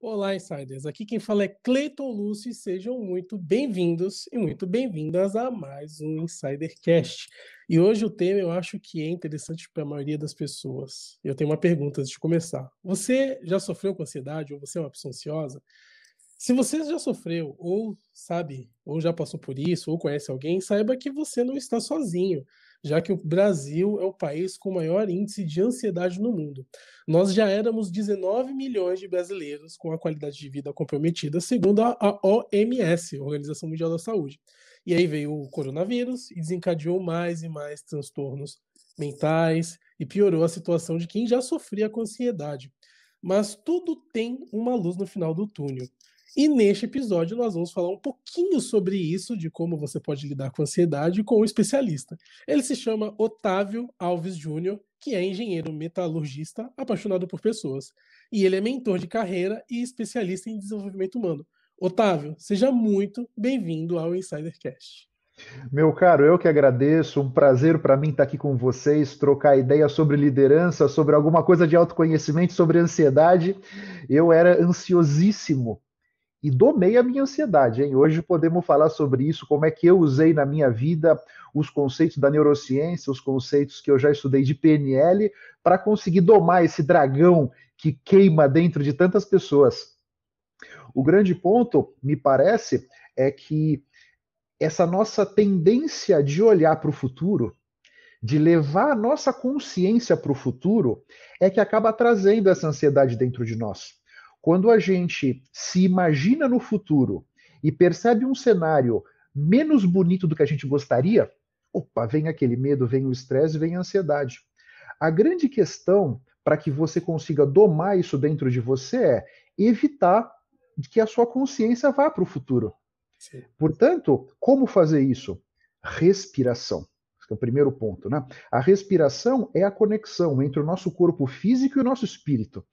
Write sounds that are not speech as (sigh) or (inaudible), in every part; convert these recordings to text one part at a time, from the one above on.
Olá, insiders. Aqui quem fala é Cleiton Lúcio e sejam muito bem-vindos e muito bem-vindas a mais um Insidercast. E hoje o tema eu acho que é interessante para a maioria das pessoas. Eu tenho uma pergunta antes de começar. Você já sofreu com ansiedade ou você é uma pessoa ansiosa? Se você já sofreu ou sabe, ou já passou por isso, ou conhece alguém, saiba que você não está sozinho já que o Brasil é o país com maior índice de ansiedade no mundo. Nós já éramos 19 milhões de brasileiros com a qualidade de vida comprometida, segundo a OMS, Organização Mundial da Saúde. E aí veio o coronavírus e desencadeou mais e mais transtornos mentais e piorou a situação de quem já sofria com ansiedade. Mas tudo tem uma luz no final do túnel. E neste episódio nós vamos falar um pouquinho sobre isso, de como você pode lidar com ansiedade com um especialista. Ele se chama Otávio Alves Júnior, que é engenheiro metalurgista apaixonado por pessoas. E ele é mentor de carreira e especialista em desenvolvimento humano. Otávio, seja muito bem-vindo ao Insidercast. Meu caro, eu que agradeço. Um prazer para mim estar tá aqui com vocês, trocar ideias sobre liderança, sobre alguma coisa de autoconhecimento, sobre ansiedade. Eu era ansiosíssimo e domei a minha ansiedade. Hein? Hoje podemos falar sobre isso, como é que eu usei na minha vida os conceitos da neurociência, os conceitos que eu já estudei de PNL, para conseguir domar esse dragão que queima dentro de tantas pessoas. O grande ponto, me parece, é que essa nossa tendência de olhar para o futuro, de levar a nossa consciência para o futuro, é que acaba trazendo essa ansiedade dentro de nós. Quando a gente se imagina no futuro e percebe um cenário menos bonito do que a gente gostaria, opa, vem aquele medo, vem o estresse, vem a ansiedade. A grande questão para que você consiga domar isso dentro de você é evitar que a sua consciência vá para o futuro. Sim. Portanto, como fazer isso? Respiração que é o primeiro ponto. Né? A respiração é a conexão entre o nosso corpo físico e o nosso espírito.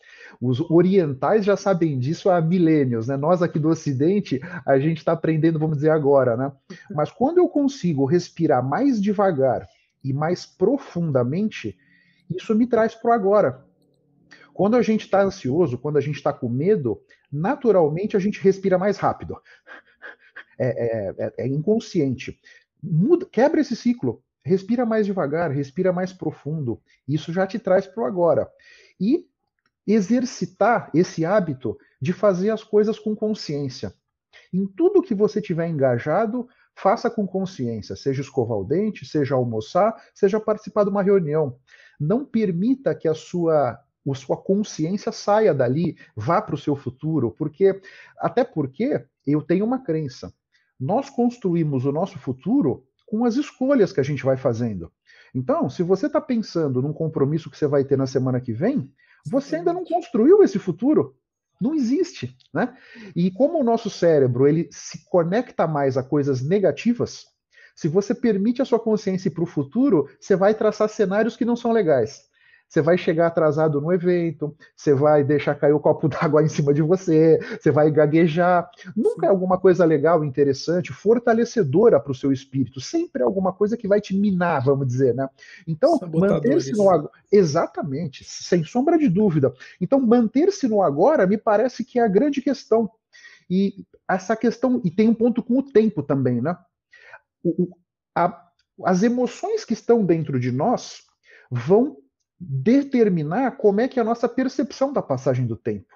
Os orientais já sabem disso há milênios. Né? Nós aqui do Ocidente, a gente está aprendendo, vamos dizer, agora. Né? Mas quando eu consigo respirar mais devagar e mais profundamente, isso me traz para o agora. Quando a gente está ansioso, quando a gente está com medo, naturalmente a gente respira mais rápido. É, é, é, é inconsciente. Muda, quebra esse ciclo respira mais devagar, respira mais profundo. Isso já te traz para o agora. E exercitar esse hábito de fazer as coisas com consciência. Em tudo que você tiver engajado, faça com consciência, seja escovar o dente, seja almoçar, seja participar de uma reunião. Não permita que a sua a sua consciência saia dali, vá para o seu futuro, porque até porque eu tenho uma crença. Nós construímos o nosso futuro com as escolhas que a gente vai fazendo. Então, se você está pensando num compromisso que você vai ter na semana que vem, você ainda não construiu esse futuro. Não existe, né? E como o nosso cérebro ele se conecta mais a coisas negativas, se você permite a sua consciência para o futuro, você vai traçar cenários que não são legais. Você vai chegar atrasado no evento, você vai deixar cair o copo (laughs) d'água em cima de você, você vai gaguejar. Nunca é alguma coisa legal, interessante, fortalecedora para o seu espírito. Sempre é alguma coisa que vai te minar, vamos dizer, né? Então, manter-se no agora. Exatamente, sem sombra de dúvida. Então, manter-se no agora me parece que é a grande questão. E essa questão, e tem um ponto com o tempo também, né? O, a, as emoções que estão dentro de nós vão determinar como é que é a nossa percepção da passagem do tempo.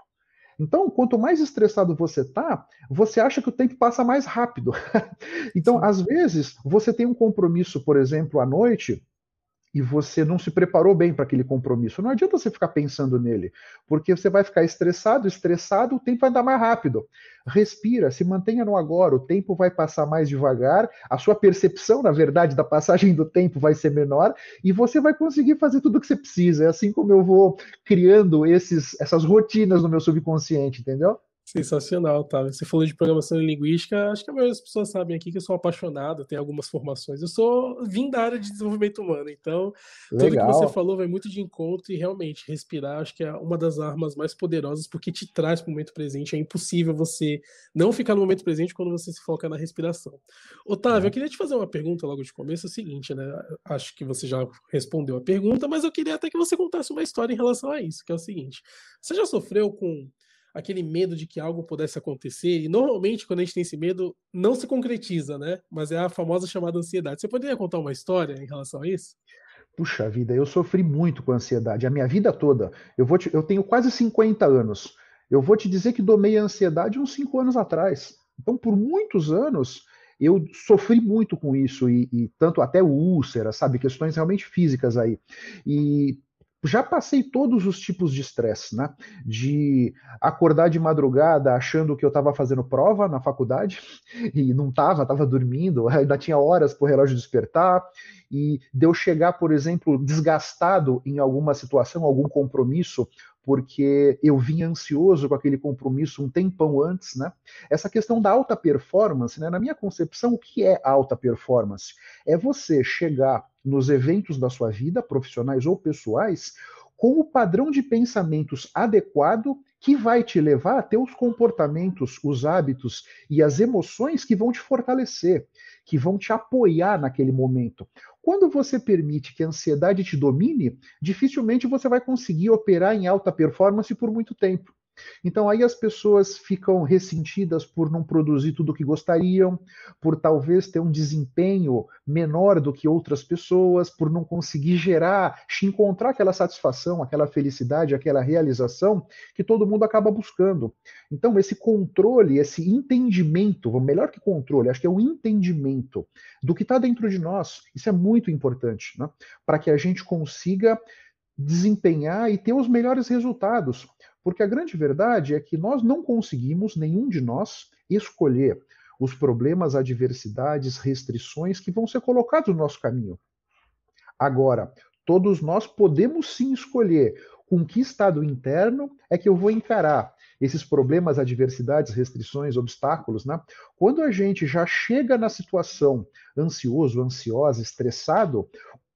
Então, quanto mais estressado você tá, você acha que o tempo passa mais rápido. (laughs) então, Sim. às vezes, você tem um compromisso, por exemplo, à noite, e você não se preparou bem para aquele compromisso. Não adianta você ficar pensando nele, porque você vai ficar estressado, estressado, o tempo vai andar mais rápido. Respira, se mantenha no agora, o tempo vai passar mais devagar, a sua percepção, na verdade, da passagem do tempo vai ser menor e você vai conseguir fazer tudo o que você precisa. É assim como eu vou criando esses, essas rotinas no meu subconsciente, entendeu? Sensacional, tá? Você falou de programação e linguística, acho que a maioria das pessoas sabem aqui que eu sou apaixonado, tenho algumas formações. Eu sou vim da área de desenvolvimento humano, então Legal. tudo que você falou vai muito de encontro e realmente respirar acho que é uma das armas mais poderosas porque te traz para o momento presente. É impossível você não ficar no momento presente quando você se foca na respiração. Otávio, é. eu uhum. queria te fazer uma pergunta logo de começo, é o seguinte, né? Acho que você já respondeu a pergunta, mas eu queria até que você contasse uma história em relação a isso, que é o seguinte. Você já sofreu com aquele medo de que algo pudesse acontecer. E normalmente, quando a gente tem esse medo, não se concretiza, né? Mas é a famosa chamada ansiedade. Você poderia contar uma história em relação a isso? Puxa vida, eu sofri muito com ansiedade, a minha vida toda. Eu, vou te, eu tenho quase 50 anos. Eu vou te dizer que domei a ansiedade uns 5 anos atrás. Então, por muitos anos, eu sofri muito com isso, e, e tanto até úlcera, sabe? Questões realmente físicas aí. E já passei todos os tipos de estresse, né? De acordar de madrugada achando que eu estava fazendo prova na faculdade (laughs) e não estava, estava dormindo, (laughs) ainda tinha horas para o relógio despertar, e de eu chegar, por exemplo, desgastado em alguma situação, algum compromisso, porque eu vinha ansioso com aquele compromisso um tempão antes, né? Essa questão da alta performance, né? Na minha concepção, o que é alta performance? É você chegar nos eventos da sua vida, profissionais ou pessoais, com o padrão de pensamentos adequado que vai te levar a ter os comportamentos, os hábitos e as emoções que vão te fortalecer, que vão te apoiar naquele momento. Quando você permite que a ansiedade te domine, dificilmente você vai conseguir operar em alta performance por muito tempo. Então aí as pessoas ficam ressentidas por não produzir tudo o que gostariam, por talvez ter um desempenho menor do que outras pessoas, por não conseguir gerar, encontrar aquela satisfação, aquela felicidade, aquela realização que todo mundo acaba buscando. Então esse controle, esse entendimento, melhor que controle, acho que é o entendimento do que está dentro de nós. Isso é muito importante, né? Para que a gente consiga desempenhar e ter os melhores resultados porque a grande verdade é que nós não conseguimos, nenhum de nós, escolher os problemas, adversidades, restrições que vão ser colocados no nosso caminho. Agora, todos nós podemos sim escolher com que estado interno é que eu vou encarar esses problemas, adversidades, restrições, obstáculos, né? Quando a gente já chega na situação ansioso, ansiosa, estressado,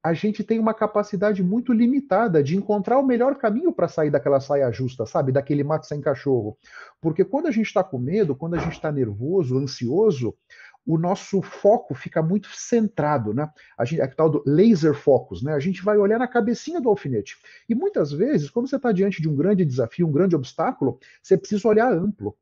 a gente tem uma capacidade muito limitada de encontrar o melhor caminho para sair daquela saia justa, sabe? Daquele mato sem cachorro. Porque quando a gente está com medo, quando a gente está nervoso, ansioso, o nosso foco fica muito centrado, né? A gente, é o tal do laser focus, né? A gente vai olhar na cabecinha do alfinete. E muitas vezes, quando você está diante de um grande desafio, um grande obstáculo, você precisa olhar amplo.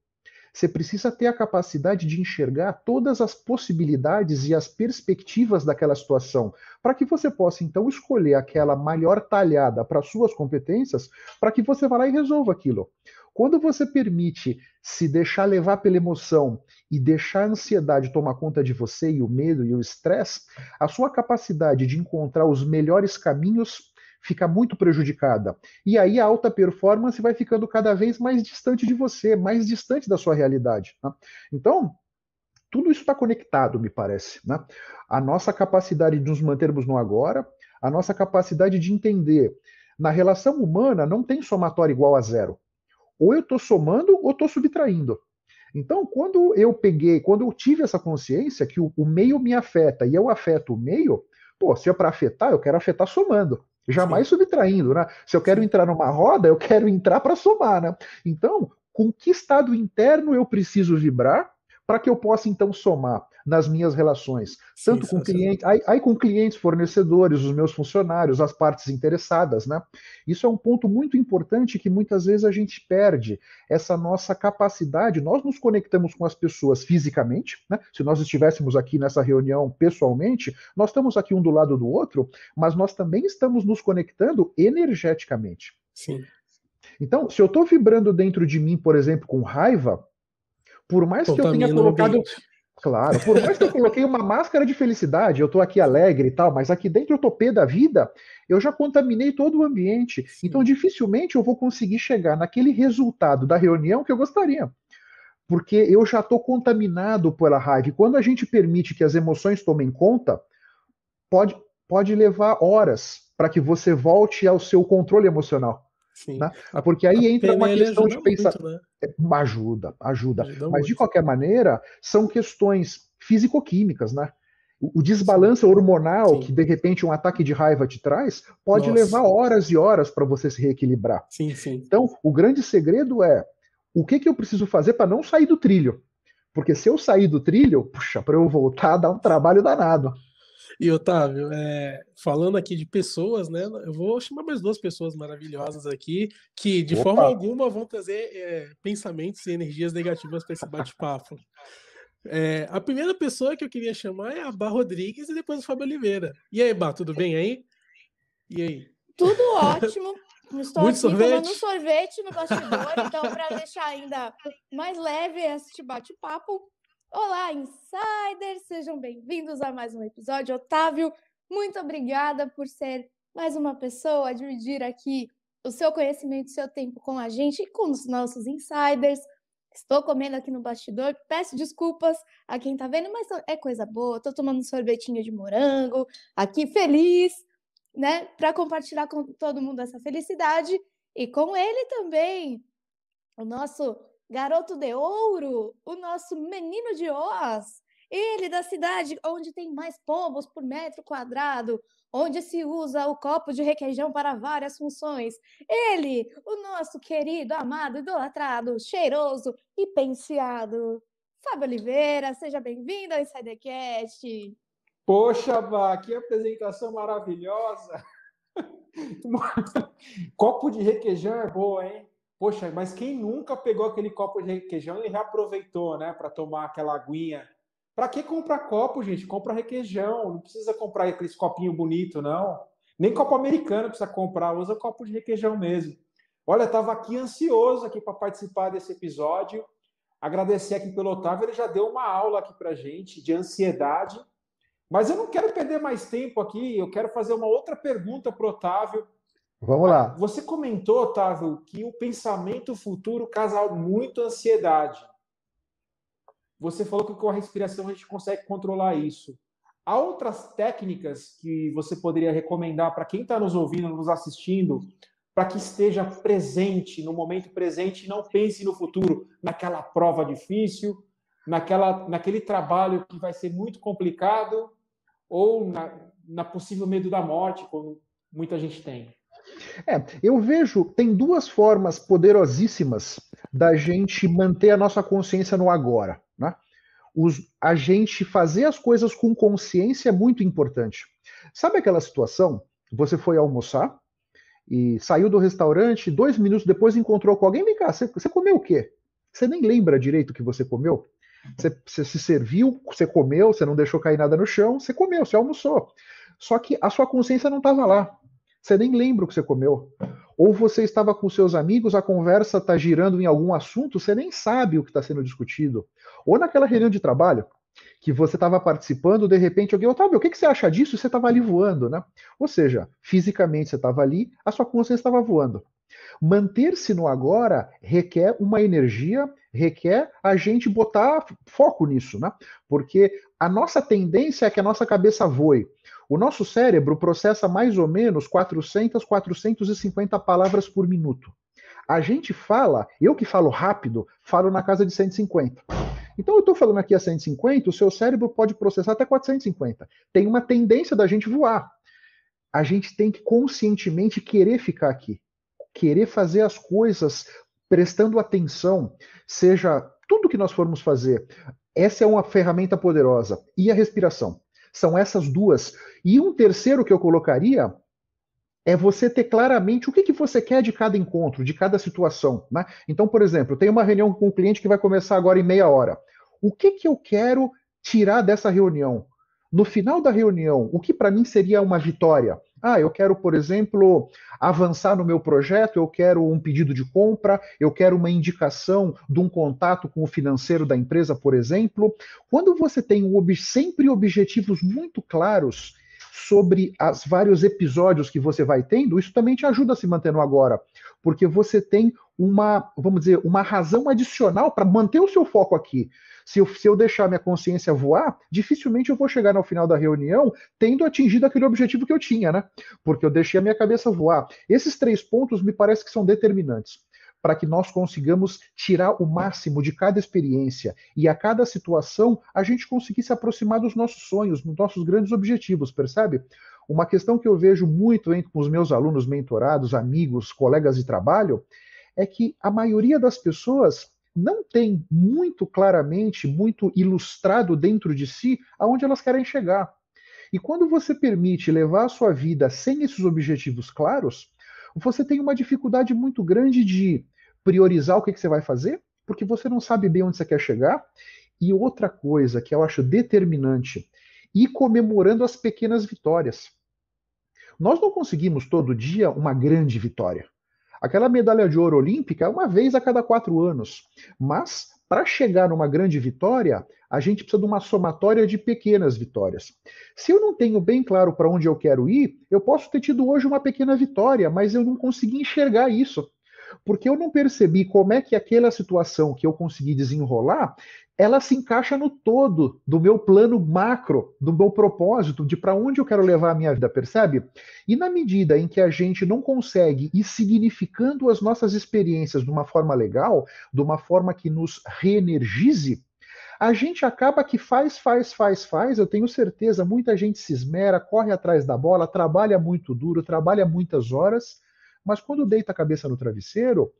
Você precisa ter a capacidade de enxergar todas as possibilidades e as perspectivas daquela situação, para que você possa então escolher aquela melhor talhada para suas competências, para que você vá lá e resolva aquilo. Quando você permite se deixar levar pela emoção e deixar a ansiedade tomar conta de você e o medo e o estresse, a sua capacidade de encontrar os melhores caminhos fica muito prejudicada. E aí a alta performance vai ficando cada vez mais distante de você, mais distante da sua realidade. Né? Então, tudo isso está conectado, me parece. Né? A nossa capacidade de nos mantermos no agora, a nossa capacidade de entender. Na relação humana, não tem somatório igual a zero. Ou eu estou somando ou estou subtraindo. Então, quando eu peguei, quando eu tive essa consciência que o, o meio me afeta e eu afeto o meio, pô, se é para afetar, eu quero afetar somando. Jamais Sim. subtraindo, né? Se eu quero entrar numa roda, eu quero entrar para somar, né? Então, com que estado interno eu preciso vibrar para que eu possa então somar nas minhas relações, tanto com clientes, aí, aí, com clientes, fornecedores, os meus funcionários, as partes interessadas, né? Isso é um ponto muito importante que muitas vezes a gente perde essa nossa capacidade. Nós nos conectamos com as pessoas fisicamente, né? Se nós estivéssemos aqui nessa reunião pessoalmente, nós estamos aqui um do lado do outro, mas nós também estamos nos conectando energeticamente. Sim. Então, se eu estou vibrando dentro de mim, por exemplo, com raiva, por mais que eu tenha colocado. Claro, por mais que eu coloquei uma máscara de felicidade, eu estou aqui alegre e tal, mas aqui dentro eu tô pé da vida, eu já contaminei todo o ambiente. Sim. Então dificilmente eu vou conseguir chegar naquele resultado da reunião que eu gostaria. Porque eu já estou contaminado pela raiva. E quando a gente permite que as emoções tomem conta, pode, pode levar horas para que você volte ao seu controle emocional. Né? Ah, porque aí a entra PNL uma questão de pensar. Muito, né? É, ajuda, ajuda. ajuda Mas de qualquer maneira, são questões físico-químicas, né? O desbalanço hormonal Sim. que de repente um ataque de raiva te traz pode Nossa. levar horas e horas para você se reequilibrar. Sim, sim. Então, o grande segredo é o que, que eu preciso fazer para não sair do trilho. Porque se eu sair do trilho, puxa, para eu voltar dá um trabalho danado. E Otávio, é, falando aqui de pessoas, né? Eu vou chamar mais duas pessoas maravilhosas aqui que de Opa. forma alguma vão trazer é, pensamentos e energias negativas para esse bate-papo. É, a primeira pessoa que eu queria chamar é a Bar Rodrigues e depois o Fábio Oliveira. E aí, Bar, tudo bem aí? E aí? Tudo ótimo. Estou Muito aqui sorvete? tomando um sorvete no bastidor, então para deixar ainda mais leve este bate-papo, Olá, insiders! Sejam bem-vindos a mais um episódio. Otávio, muito obrigada por ser mais uma pessoa, dividir aqui o seu conhecimento, o seu tempo com a gente e com os nossos insiders. Estou comendo aqui no bastidor, peço desculpas a quem tá vendo, mas é coisa boa. Estou tomando um sorvetinho de morango, aqui feliz, né, para compartilhar com todo mundo essa felicidade e com ele também o nosso Garoto de Ouro, o nosso menino de Oz, ele da cidade onde tem mais pombos por metro quadrado, onde se usa o copo de requeijão para várias funções. Ele, o nosso querido, amado, idolatrado, cheiroso e pensiado. Fábio Oliveira, seja bem-vindo ao InsiderCast. Poxa, Bá, que apresentação maravilhosa! (laughs) Copo de requeijão é boa, hein? Poxa, mas quem nunca pegou aquele copo de requeijão e reaproveitou, né, para tomar aquela aguinha? Para que comprar copo, gente? Compra requeijão, não precisa comprar aquele copinho bonito, não. Nem copo americano precisa comprar, usa copo de requeijão mesmo. Olha, estava aqui ansioso aqui para participar desse episódio. Agradecer aqui pelo Otávio, ele já deu uma aula aqui para gente de ansiedade. Mas eu não quero perder mais tempo aqui, eu quero fazer uma outra pergunta para o Otávio Vamos lá. Ah, você comentou, Otávio, que o pensamento futuro causa muito ansiedade. Você falou que com a respiração a gente consegue controlar isso. Há outras técnicas que você poderia recomendar para quem está nos ouvindo, nos assistindo, para que esteja presente, no momento presente, e não pense no futuro, naquela prova difícil, naquela, naquele trabalho que vai ser muito complicado, ou na, na possível medo da morte, como muita gente tem. É, eu vejo, tem duas formas poderosíssimas da gente manter a nossa consciência no agora, né? Os, a gente fazer as coisas com consciência é muito importante. Sabe aquela situação? Você foi almoçar e saiu do restaurante, dois minutos depois encontrou com alguém, vem cá, você, você comeu o quê? Você nem lembra direito o que você comeu? Você, você se serviu, você comeu, você não deixou cair nada no chão, você comeu, você almoçou. Só que a sua consciência não estava lá. Você nem lembra o que você comeu. Ou você estava com seus amigos, a conversa está girando em algum assunto, você nem sabe o que está sendo discutido. Ou naquela reunião de trabalho, que você estava participando, de repente alguém, Otávio, o que, que você acha disso? Você estava ali voando, né? Ou seja, fisicamente você estava ali, a sua consciência estava voando. Manter-se no agora requer uma energia, requer a gente botar foco nisso, né? Porque a nossa tendência é que a nossa cabeça voe. O nosso cérebro processa mais ou menos 400, 450 palavras por minuto. A gente fala, eu que falo rápido, falo na casa de 150. Então eu estou falando aqui a 150, o seu cérebro pode processar até 450. Tem uma tendência da gente voar. A gente tem que conscientemente querer ficar aqui, querer fazer as coisas prestando atenção, seja tudo que nós formos fazer. Essa é uma ferramenta poderosa. E a respiração? São essas duas. E um terceiro que eu colocaria é você ter claramente o que, que você quer de cada encontro, de cada situação. Né? Então, por exemplo, eu tenho uma reunião com um cliente que vai começar agora em meia hora. O que, que eu quero tirar dessa reunião? No final da reunião, o que para mim seria uma vitória? Ah, eu quero, por exemplo, avançar no meu projeto, eu quero um pedido de compra, eu quero uma indicação de um contato com o financeiro da empresa, por exemplo. Quando você tem sempre objetivos muito claros sobre os vários episódios que você vai tendo, isso também te ajuda a se manter no agora, porque você tem uma, vamos dizer, uma razão adicional para manter o seu foco aqui. Se eu, se eu deixar minha consciência voar, dificilmente eu vou chegar no final da reunião tendo atingido aquele objetivo que eu tinha, né? Porque eu deixei a minha cabeça voar. Esses três pontos me parece que são determinantes para que nós consigamos tirar o máximo de cada experiência e a cada situação a gente conseguir se aproximar dos nossos sonhos, dos nossos grandes objetivos, percebe? Uma questão que eu vejo muito entre os meus alunos, mentorados, amigos, colegas de trabalho, é que a maioria das pessoas não têm muito claramente, muito ilustrado dentro de si aonde elas querem chegar. E quando você permite levar a sua vida sem esses objetivos claros, você tem uma dificuldade muito grande de priorizar o que, que você vai fazer, porque você não sabe bem onde você quer chegar. E outra coisa que eu acho determinante, e comemorando as pequenas vitórias. Nós não conseguimos todo dia uma grande vitória. Aquela medalha de ouro olímpica é uma vez a cada quatro anos. Mas, para chegar numa grande vitória, a gente precisa de uma somatória de pequenas vitórias. Se eu não tenho bem claro para onde eu quero ir, eu posso ter tido hoje uma pequena vitória, mas eu não consegui enxergar isso porque eu não percebi como é que aquela situação que eu consegui desenrolar ela se encaixa no todo do meu plano macro, do meu propósito, de para onde eu quero levar a minha vida, percebe? E na medida em que a gente não consegue ir significando as nossas experiências de uma forma legal, de uma forma que nos reenergize, a gente acaba que faz, faz, faz, faz. Eu tenho certeza, muita gente se esmera, corre atrás da bola, trabalha muito duro, trabalha muitas horas, mas quando deita a cabeça no travesseiro,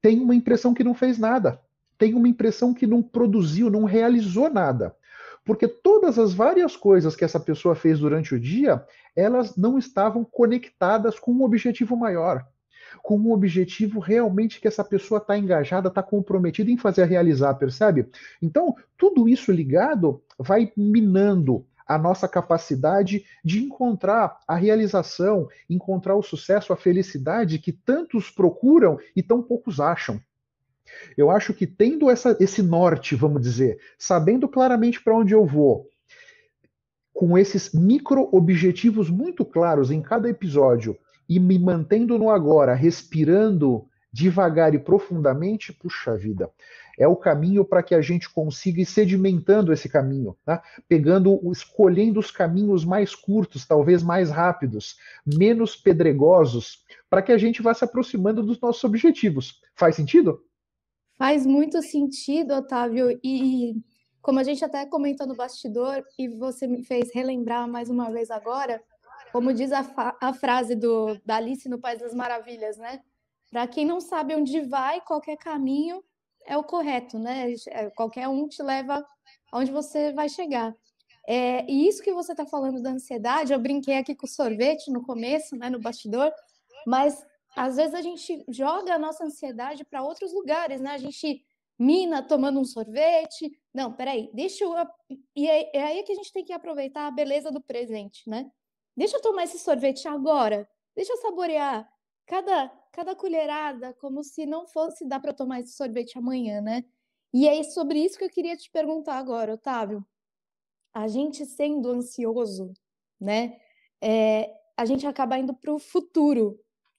tem uma impressão que não fez nada tem uma impressão que não produziu, não realizou nada. Porque todas as várias coisas que essa pessoa fez durante o dia, elas não estavam conectadas com um objetivo maior, com um objetivo realmente que essa pessoa está engajada, está comprometida em fazer realizar, percebe? Então, tudo isso ligado vai minando a nossa capacidade de encontrar a realização, encontrar o sucesso, a felicidade que tantos procuram e tão poucos acham. Eu acho que tendo essa, esse norte, vamos dizer, sabendo claramente para onde eu vou, com esses micro objetivos muito claros em cada episódio e me mantendo no agora, respirando devagar e profundamente, puxa vida, é o caminho para que a gente consiga ir sedimentando esse caminho, tá? pegando, escolhendo os caminhos mais curtos, talvez mais rápidos, menos pedregosos, para que a gente vá se aproximando dos nossos objetivos. Faz sentido? Faz muito sentido, Otávio, e como a gente até comentou no bastidor, e você me fez relembrar mais uma vez agora, como diz a, a frase do, da Alice no País das Maravilhas, né? Para quem não sabe onde vai, qualquer caminho é o correto, né? É, qualquer um te leva aonde você vai chegar. É, e isso que você está falando da ansiedade, eu brinquei aqui com o sorvete no começo, né, no bastidor, mas às vezes a gente joga a nossa ansiedade para outros lugares, né? A gente mina tomando um sorvete. Não, peraí, deixa eu. E é, aí que a gente tem que aproveitar a beleza do presente, né? Deixa eu tomar esse sorvete agora. Deixa eu saborear cada, cada colherada, como se não fosse dar para tomar esse sorvete amanhã, né? E é sobre isso que eu queria te perguntar agora, Otávio. A gente sendo ansioso, né? É, a gente acaba indo para o futuro,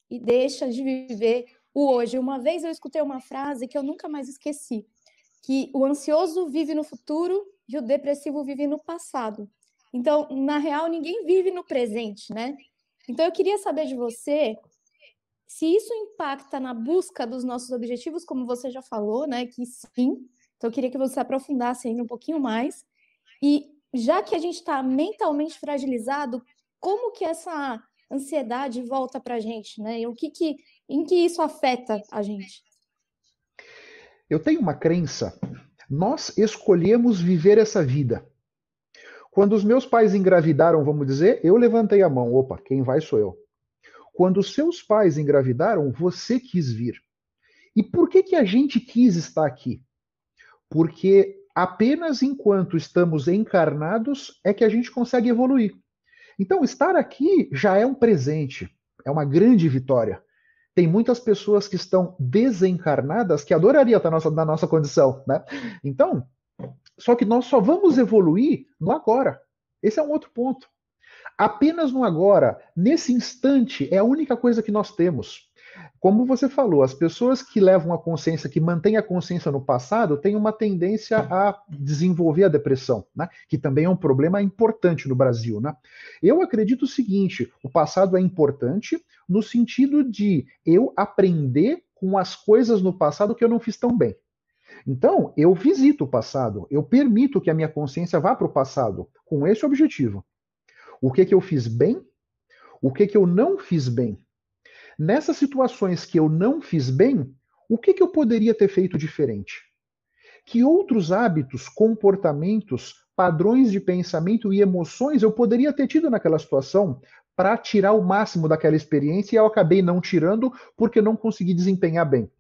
e deixa de viver o hoje. Uma vez eu escutei uma frase que eu nunca mais esqueci, que o ansioso vive no futuro e o depressivo vive no passado. Então, na real, ninguém vive no presente, né? Então, eu queria saber de você se isso impacta na busca dos nossos objetivos, como você já falou, né? Que sim. Então, eu queria que você aprofundasse ainda um pouquinho mais. E já que a gente está mentalmente fragilizado, como que essa ansiedade volta para a gente, né? E o que, que em que isso afeta a gente? Eu tenho uma crença. Nós escolhemos viver essa vida. Quando os meus pais engravidaram, vamos dizer, eu levantei a mão. Opa, quem vai sou eu. Quando os seus pais engravidaram, você quis vir. E por que, que a gente quis estar aqui? Porque apenas enquanto estamos encarnados é que a gente consegue evoluir. Então, estar aqui já é um presente, é uma grande vitória. Tem muitas pessoas que estão desencarnadas que adorariam estar nossa, na nossa condição, né? Então, só que nós só vamos evoluir no agora. Esse é um outro ponto. Apenas no agora, nesse instante, é a única coisa que nós temos. Como você falou, as pessoas que levam a consciência, que mantêm a consciência no passado, têm uma tendência a desenvolver a depressão, né? que também é um problema importante no Brasil. Né? Eu acredito o seguinte: o passado é importante no sentido de eu aprender com as coisas no passado que eu não fiz tão bem. Então, eu visito o passado, eu permito que a minha consciência vá para o passado com esse objetivo. O que, que eu fiz bem? O que, que eu não fiz bem? Nessas situações que eu não fiz bem, o que, que eu poderia ter feito diferente? Que outros hábitos, comportamentos, padrões de pensamento e emoções eu poderia ter tido naquela situação para tirar o máximo daquela experiência e eu acabei não tirando porque não consegui desempenhar bem.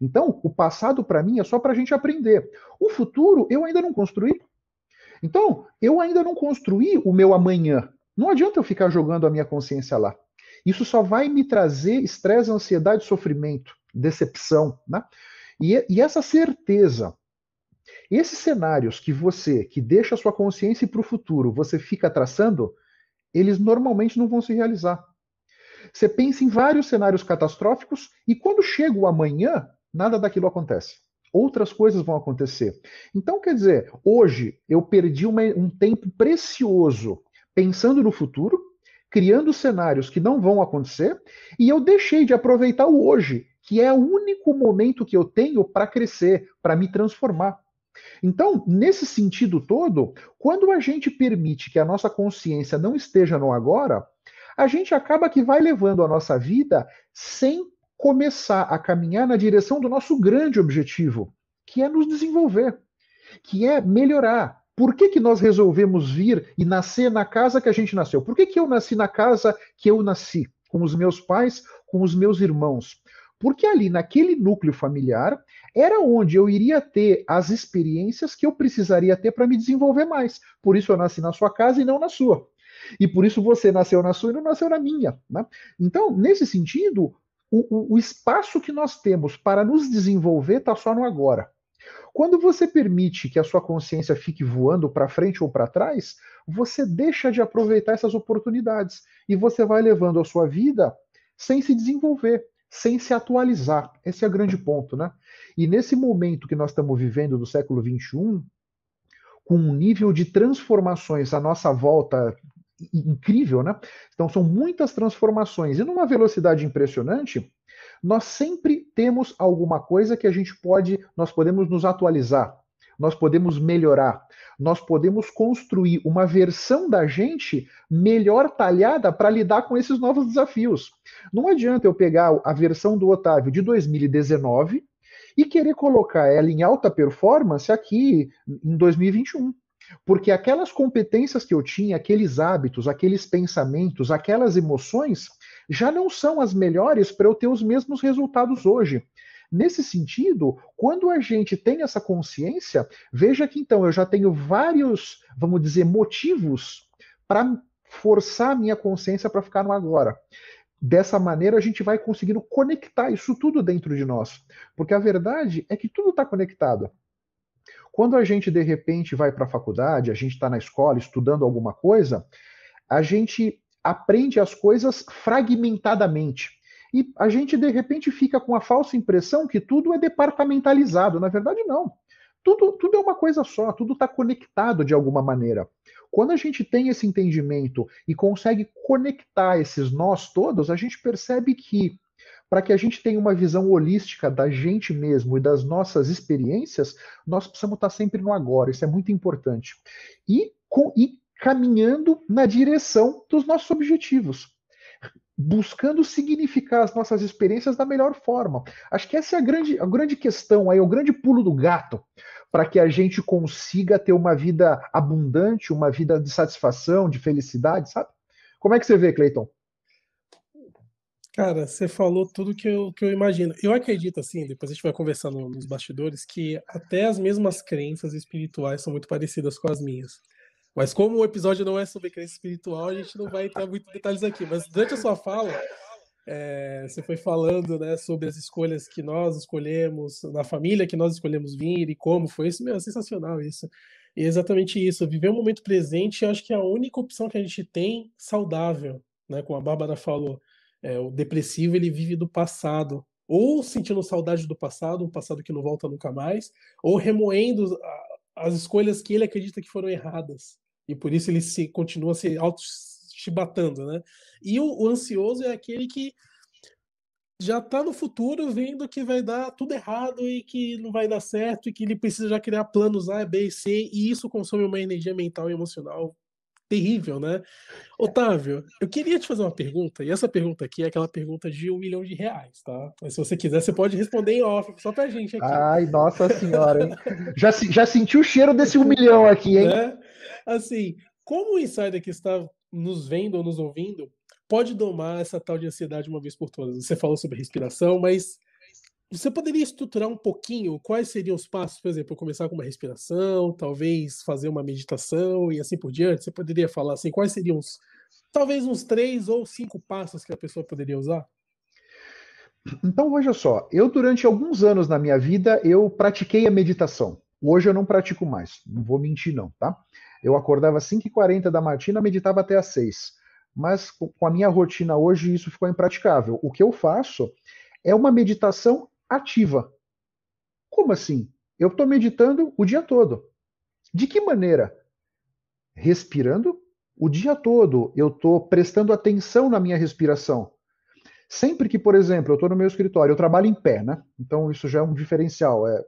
Então, o passado para mim é só para a gente aprender. O futuro eu ainda não construí. Então, eu ainda não construí o meu amanhã. Não adianta eu ficar jogando a minha consciência lá. Isso só vai me trazer estresse, ansiedade, sofrimento, decepção. Né? E, e essa certeza, esses cenários que você, que deixa a sua consciência para o futuro, você fica traçando, eles normalmente não vão se realizar. Você pensa em vários cenários catastróficos e quando chega o amanhã, nada daquilo acontece. Outras coisas vão acontecer. Então, quer dizer, hoje eu perdi uma, um tempo precioso pensando no futuro, criando cenários que não vão acontecer, e eu deixei de aproveitar o hoje, que é o único momento que eu tenho para crescer, para me transformar. Então, nesse sentido todo, quando a gente permite que a nossa consciência não esteja no agora, a gente acaba que vai levando a nossa vida sem começar a caminhar na direção do nosso grande objetivo, que é nos desenvolver, que é melhorar, por que, que nós resolvemos vir e nascer na casa que a gente nasceu? Por que, que eu nasci na casa que eu nasci? Com os meus pais, com os meus irmãos? Porque ali, naquele núcleo familiar, era onde eu iria ter as experiências que eu precisaria ter para me desenvolver mais. Por isso eu nasci na sua casa e não na sua. E por isso você nasceu na sua e não nasceu na minha. Né? Então, nesse sentido, o, o, o espaço que nós temos para nos desenvolver está só no agora. Quando você permite que a sua consciência fique voando para frente ou para trás, você deixa de aproveitar essas oportunidades e você vai levando a sua vida sem se desenvolver, sem se atualizar. Esse é o grande ponto, né? E nesse momento que nós estamos vivendo do século XXI, com um nível de transformações à nossa volta incrível, né? Então são muitas transformações e numa velocidade impressionante nós sempre temos alguma coisa que a gente pode, nós podemos nos atualizar, nós podemos melhorar, nós podemos construir uma versão da gente melhor talhada para lidar com esses novos desafios. Não adianta eu pegar a versão do Otávio de 2019 e querer colocar ela em alta performance aqui em 2021. Porque aquelas competências que eu tinha, aqueles hábitos, aqueles pensamentos, aquelas emoções, já não são as melhores para eu ter os mesmos resultados hoje. Nesse sentido, quando a gente tem essa consciência, veja que então eu já tenho vários, vamos dizer, motivos para forçar a minha consciência para ficar no agora. Dessa maneira, a gente vai conseguindo conectar isso tudo dentro de nós. Porque a verdade é que tudo está conectado. Quando a gente, de repente, vai para a faculdade, a gente está na escola estudando alguma coisa, a gente aprende as coisas fragmentadamente. E a gente, de repente, fica com a falsa impressão que tudo é departamentalizado. Na verdade, não. Tudo, tudo é uma coisa só, tudo está conectado de alguma maneira. Quando a gente tem esse entendimento e consegue conectar esses nós todos, a gente percebe que para que a gente tenha uma visão holística da gente mesmo e das nossas experiências, nós precisamos estar tá sempre no agora, isso é muito importante. E, com, e caminhando na direção dos nossos objetivos, buscando significar as nossas experiências da melhor forma. Acho que essa é a grande, a grande questão aí, o grande pulo do gato para que a gente consiga ter uma vida abundante, uma vida de satisfação, de felicidade, sabe? Como é que você vê, Cleiton? Cara, você falou tudo que eu, que eu imagino. Eu acredito, assim, depois a gente vai conversando nos bastidores, que até as mesmas crenças espirituais são muito parecidas com as minhas. Mas como o episódio não é sobre crença espiritual, a gente não vai entrar muito em detalhes aqui. Mas durante a sua fala, é, você foi falando né, sobre as escolhas que nós escolhemos, na família que nós escolhemos vir e como foi isso. Meu, é sensacional isso. E é exatamente isso. Viver o momento presente, eu acho que é a única opção que a gente tem saudável. Né? Como a Bárbara falou, é, o depressivo ele vive do passado. Ou sentindo saudade do passado, um passado que não volta nunca mais, ou remoendo as escolhas que ele acredita que foram erradas. E por isso ele se continua se auto-chibatando, né? E o, o, ansioso é aquele que já está no futuro vendo que vai dar tudo errado e que não vai dar certo e que ele precisa já criar planos A, B e C e isso consome uma energia mental e emocional terrível, né? É. Otávio, eu queria te fazer uma pergunta, e essa pergunta aqui é aquela pergunta de um milhão de reais, tá? Mas se você quiser, você pode responder em off, só pra gente aqui. Ai, nossa senhora, hein? (laughs) já, já senti o cheiro desse um milhão aqui, hein? Né? Assim, como o insider que está nos vendo ou nos ouvindo pode domar essa tal de ansiedade uma vez por todas? Você falou sobre respiração, mas você poderia estruturar um pouquinho quais seriam os passos, por exemplo, começar com uma respiração, talvez fazer uma meditação e assim por diante? Você poderia falar assim, quais seriam os, talvez uns três ou cinco passos que a pessoa poderia usar? Então, veja só, eu durante alguns anos na minha vida, eu pratiquei a meditação. Hoje eu não pratico mais, não vou mentir não, tá? Eu acordava às 5h40 da matina, meditava até às 6 mas com a minha rotina hoje isso ficou impraticável. O que eu faço é uma meditação ativa. Como assim? Eu estou meditando o dia todo. De que maneira? Respirando o dia todo. Eu estou prestando atenção na minha respiração. Sempre que, por exemplo, eu estou no meu escritório, eu trabalho em pé, né? Então isso já é um diferencial. É,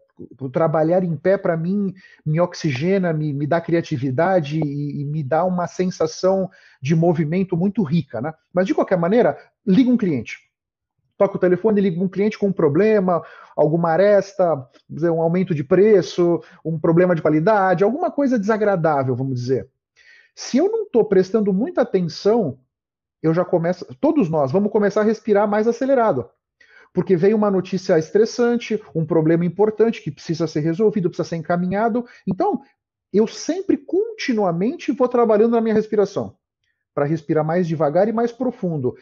trabalhar em pé, para mim, me oxigena, me, me dá criatividade e, e, me dá uma sensação de movimento muito rica, né? Mas de qualquer maneira, liga um cliente toca o telefone, liga um cliente com um problema, alguma aresta, um aumento de preço, um problema de qualidade, alguma coisa desagradável, vamos dizer. Se eu não estou prestando muita atenção, eu já começo, todos nós vamos começar a respirar mais acelerado. Porque veio uma notícia estressante, um problema importante que precisa ser resolvido, precisa ser encaminhado. Então, eu sempre continuamente vou trabalhando na minha respiração para respirar mais devagar e mais profundo.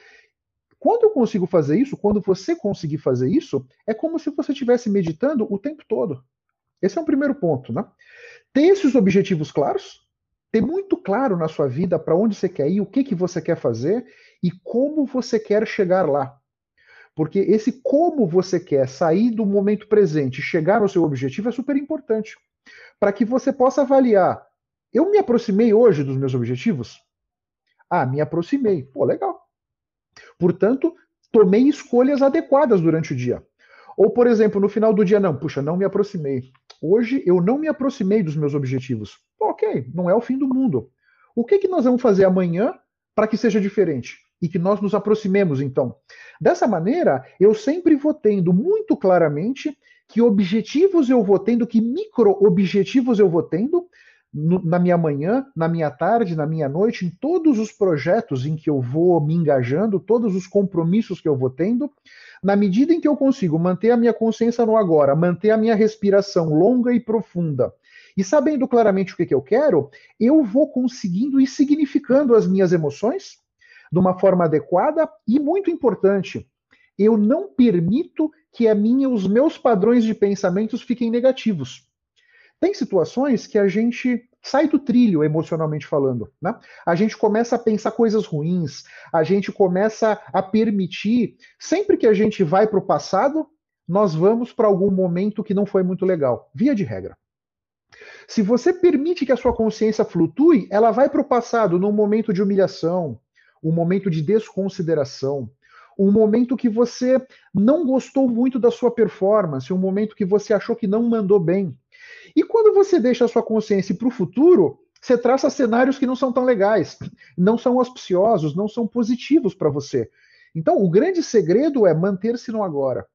Quando eu consigo fazer isso, quando você conseguir fazer isso, é como se você estivesse meditando o tempo todo. Esse é um primeiro ponto, né? Ter esses objetivos claros, ter muito claro na sua vida para onde você quer ir, o que, que você quer fazer e como você quer chegar lá. Porque esse como você quer sair do momento presente e chegar ao seu objetivo é super importante. Para que você possa avaliar: eu me aproximei hoje dos meus objetivos? Ah, me aproximei. Pô, legal. Portanto, tomei escolhas adequadas durante o dia. Ou, por exemplo, no final do dia, não, puxa, não me aproximei. Hoje eu não me aproximei dos meus objetivos. Ok, não é o fim do mundo. O que, que nós vamos fazer amanhã para que seja diferente? E que nós nos aproximemos, então. Dessa maneira, eu sempre vou tendo muito claramente que objetivos eu vou tendo, que micro objetivos eu vou tendo, no, na minha manhã, na minha tarde, na minha noite, em todos os projetos em que eu vou me engajando, todos os compromissos que eu vou tendo, na medida em que eu consigo manter a minha consciência no agora, manter a minha respiração longa e profunda, e sabendo claramente o que, que eu quero, eu vou conseguindo e significando as minhas emoções de uma forma adequada e muito importante. Eu não permito que a minha, os meus padrões de pensamentos fiquem negativos. Tem situações que a gente sai do trilho emocionalmente falando, né? A gente começa a pensar coisas ruins, a gente começa a permitir, sempre que a gente vai para o passado, nós vamos para algum momento que não foi muito legal, via de regra. Se você permite que a sua consciência flutue, ela vai para o passado num momento de humilhação, um momento de desconsideração, um momento que você não gostou muito da sua performance, um momento que você achou que não mandou bem. E quando você deixa a sua consciência para o futuro, você traça cenários que não são tão legais, não são auspiciosos, não são positivos para você. Então, o grande segredo é manter-se no agora.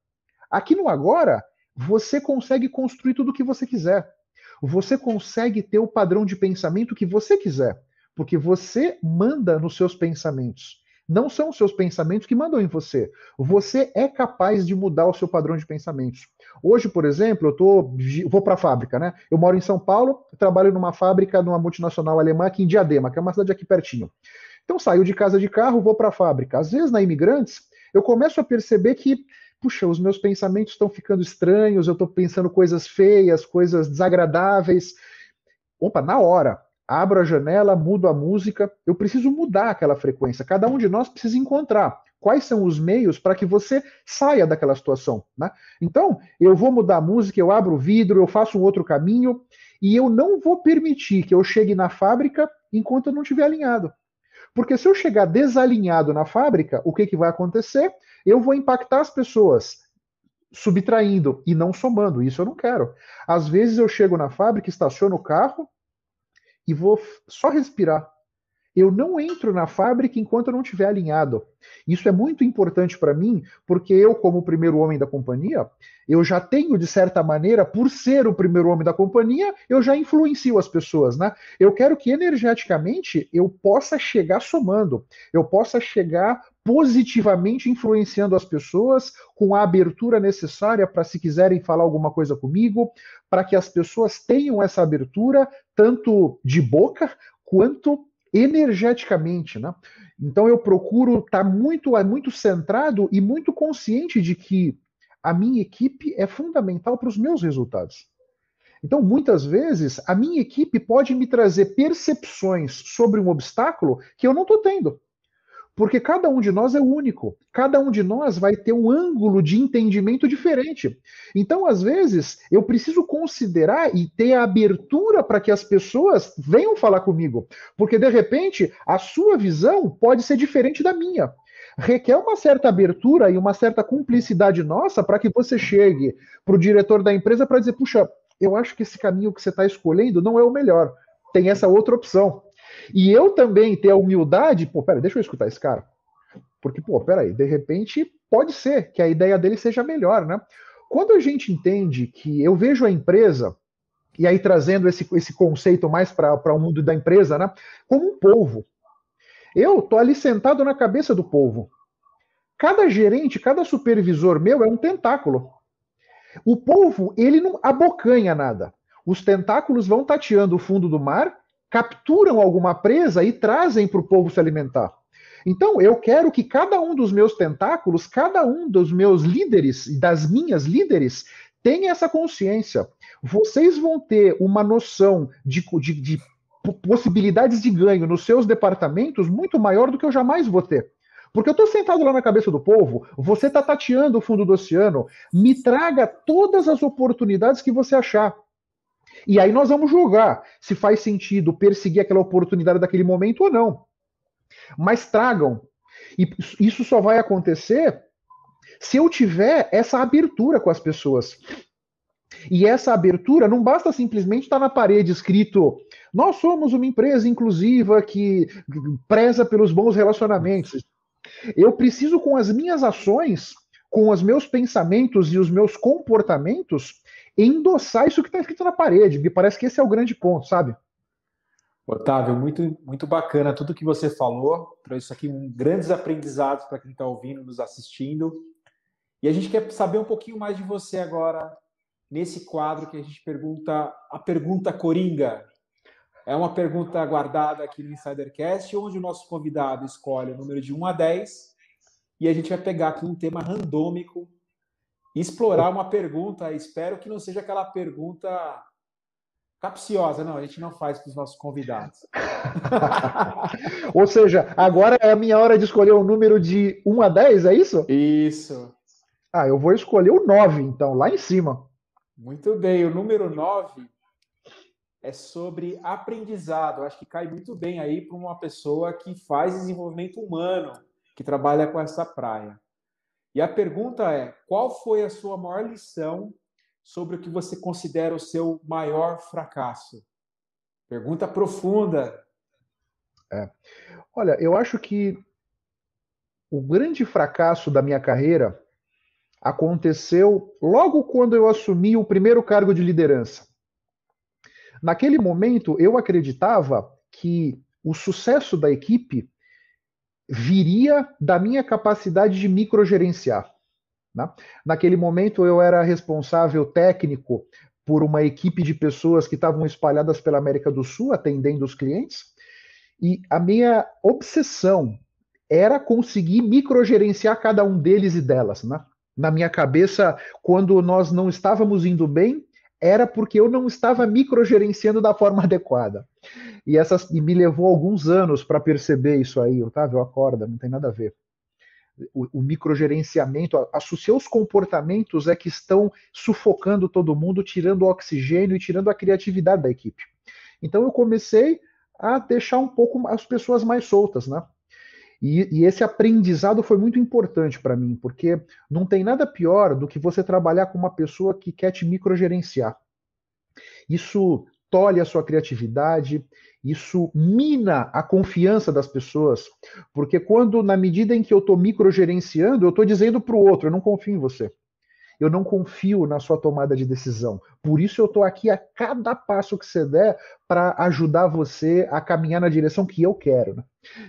Aqui no agora, você consegue construir tudo o que você quiser. Você consegue ter o padrão de pensamento que você quiser, porque você manda nos seus pensamentos. Não são os seus pensamentos que mandam em você. Você é capaz de mudar o seu padrão de pensamentos. Hoje, por exemplo, eu tô, vou para a fábrica, né? Eu moro em São Paulo, trabalho numa fábrica, numa multinacional alemã aqui em Diadema, que é uma cidade aqui pertinho. Então, saio de casa de carro, vou para a fábrica. Às vezes, na Imigrantes, eu começo a perceber que puxa, os meus pensamentos estão ficando estranhos, eu estou pensando coisas feias, coisas desagradáveis. Opa, na hora, abro a janela, mudo a música, eu preciso mudar aquela frequência. Cada um de nós precisa encontrar quais são os meios para que você saia daquela situação. Né? Então, eu vou mudar a música, eu abro o vidro, eu faço um outro caminho, e eu não vou permitir que eu chegue na fábrica enquanto eu não estiver alinhado. Porque se eu chegar desalinhado na fábrica, o que, que vai acontecer? Eu vou impactar as pessoas subtraindo e não somando. Isso eu não quero. Às vezes eu chego na fábrica, estaciono o carro, e vou só respirar. Eu não entro na fábrica enquanto eu não estiver alinhado. Isso é muito importante para mim, porque eu, como primeiro homem da companhia, eu já tenho, de certa maneira, por ser o primeiro homem da companhia, eu já influencio as pessoas, né? Eu quero que energeticamente eu possa chegar somando, eu possa chegar positivamente influenciando as pessoas com a abertura necessária para se quiserem falar alguma coisa comigo, para que as pessoas tenham essa abertura, tanto de boca quanto energeticamente, né? Então eu procuro estar tá muito, é muito centrado e muito consciente de que a minha equipe é fundamental para os meus resultados. Então, muitas vezes, a minha equipe pode me trazer percepções sobre um obstáculo que eu não estou tendo. Porque cada um de nós é único, cada um de nós vai ter um ângulo de entendimento diferente. Então, às vezes, eu preciso considerar e ter a abertura para que as pessoas venham falar comigo, porque de repente a sua visão pode ser diferente da minha requer uma certa abertura e uma certa cumplicidade nossa para que você chegue para o diretor da empresa para dizer: puxa, eu acho que esse caminho que você está escolhendo não é o melhor, tem essa outra opção. E eu também ter a humildade, pô, pera, deixa eu escutar esse cara. Porque, pô, peraí, de repente pode ser que a ideia dele seja melhor, né? Quando a gente entende que eu vejo a empresa, e aí trazendo esse, esse conceito mais para o mundo da empresa, né? Como um povo. Eu tô ali sentado na cabeça do povo. Cada gerente, cada supervisor meu é um tentáculo. O povo, ele não abocanha nada. Os tentáculos vão tateando o fundo do mar capturam alguma presa e trazem para o povo se alimentar. Então, eu quero que cada um dos meus tentáculos, cada um dos meus líderes e das minhas líderes tenha essa consciência. Vocês vão ter uma noção de, de, de possibilidades de ganho nos seus departamentos muito maior do que eu jamais vou ter. Porque eu estou sentado lá na cabeça do povo, você está tateando o fundo do oceano, me traga todas as oportunidades que você achar. E aí nós vamos julgar se faz sentido perseguir aquela oportunidade daquele momento ou não. Mas tragam. E isso só vai acontecer se eu tiver essa abertura com as pessoas. E essa abertura não basta simplesmente estar na parede escrito: nós somos uma empresa inclusiva que preza pelos bons relacionamentos. Eu preciso, com as minhas ações, com os meus pensamentos e os meus comportamentos, endossar isso que está escrito na parede. Me parece que esse é o grande ponto, sabe? Otávio, muito, muito bacana tudo que você falou. Trouxe aqui um, grandes aprendizados para quem está ouvindo, nos assistindo. E a gente quer saber um pouquinho mais de você agora, nesse quadro que a gente pergunta a pergunta coringa. É uma pergunta guardada aqui no Insidercast, onde o nosso convidado escolhe o número de 1 a 10 e a gente vai pegar aqui um tema randômico explorar uma pergunta. Espero que não seja aquela pergunta capciosa, não, a gente não faz para os nossos convidados. (laughs) Ou seja, agora é a minha hora de escolher o um número de 1 a 10, é isso? Isso. Ah, eu vou escolher o 9, então, lá em cima. Muito bem, o número 9 é sobre aprendizado. acho que cai muito bem aí para uma pessoa que faz desenvolvimento humano, que trabalha com essa praia. E a pergunta é: qual foi a sua maior lição sobre o que você considera o seu maior fracasso? Pergunta profunda. É. Olha, eu acho que o grande fracasso da minha carreira aconteceu logo quando eu assumi o primeiro cargo de liderança. Naquele momento, eu acreditava que o sucesso da equipe viria da minha capacidade de microgerenciar. Né? Naquele momento eu era responsável técnico por uma equipe de pessoas que estavam espalhadas pela América do Sul atendendo os clientes e a minha obsessão era conseguir microgerenciar cada um deles e delas, né? Na minha cabeça, quando nós não estávamos indo bem, era porque eu não estava microgerenciando da forma (laughs) adequada. E, essas, e me levou alguns anos para perceber isso aí, Otávio, acorda, não tem nada a ver. O, o microgerenciamento, os seus comportamentos é que estão sufocando todo mundo, tirando o oxigênio e tirando a criatividade da equipe. Então eu comecei a deixar um pouco as pessoas mais soltas, né? E, e, esse aprendizado foi muito importante para mim, porque não tem nada pior do que você trabalhar com uma pessoa que quer te microgerenciar. Isso tolhe a sua criatividade, isso mina a confiança das pessoas, porque quando, na medida em que eu estou microgerenciando, eu estou dizendo para o outro, eu não confio em você eu não confio na sua tomada de decisão. Por isso eu estou aqui a cada passo que você der para ajudar você a caminhar na direção que eu quero. Né?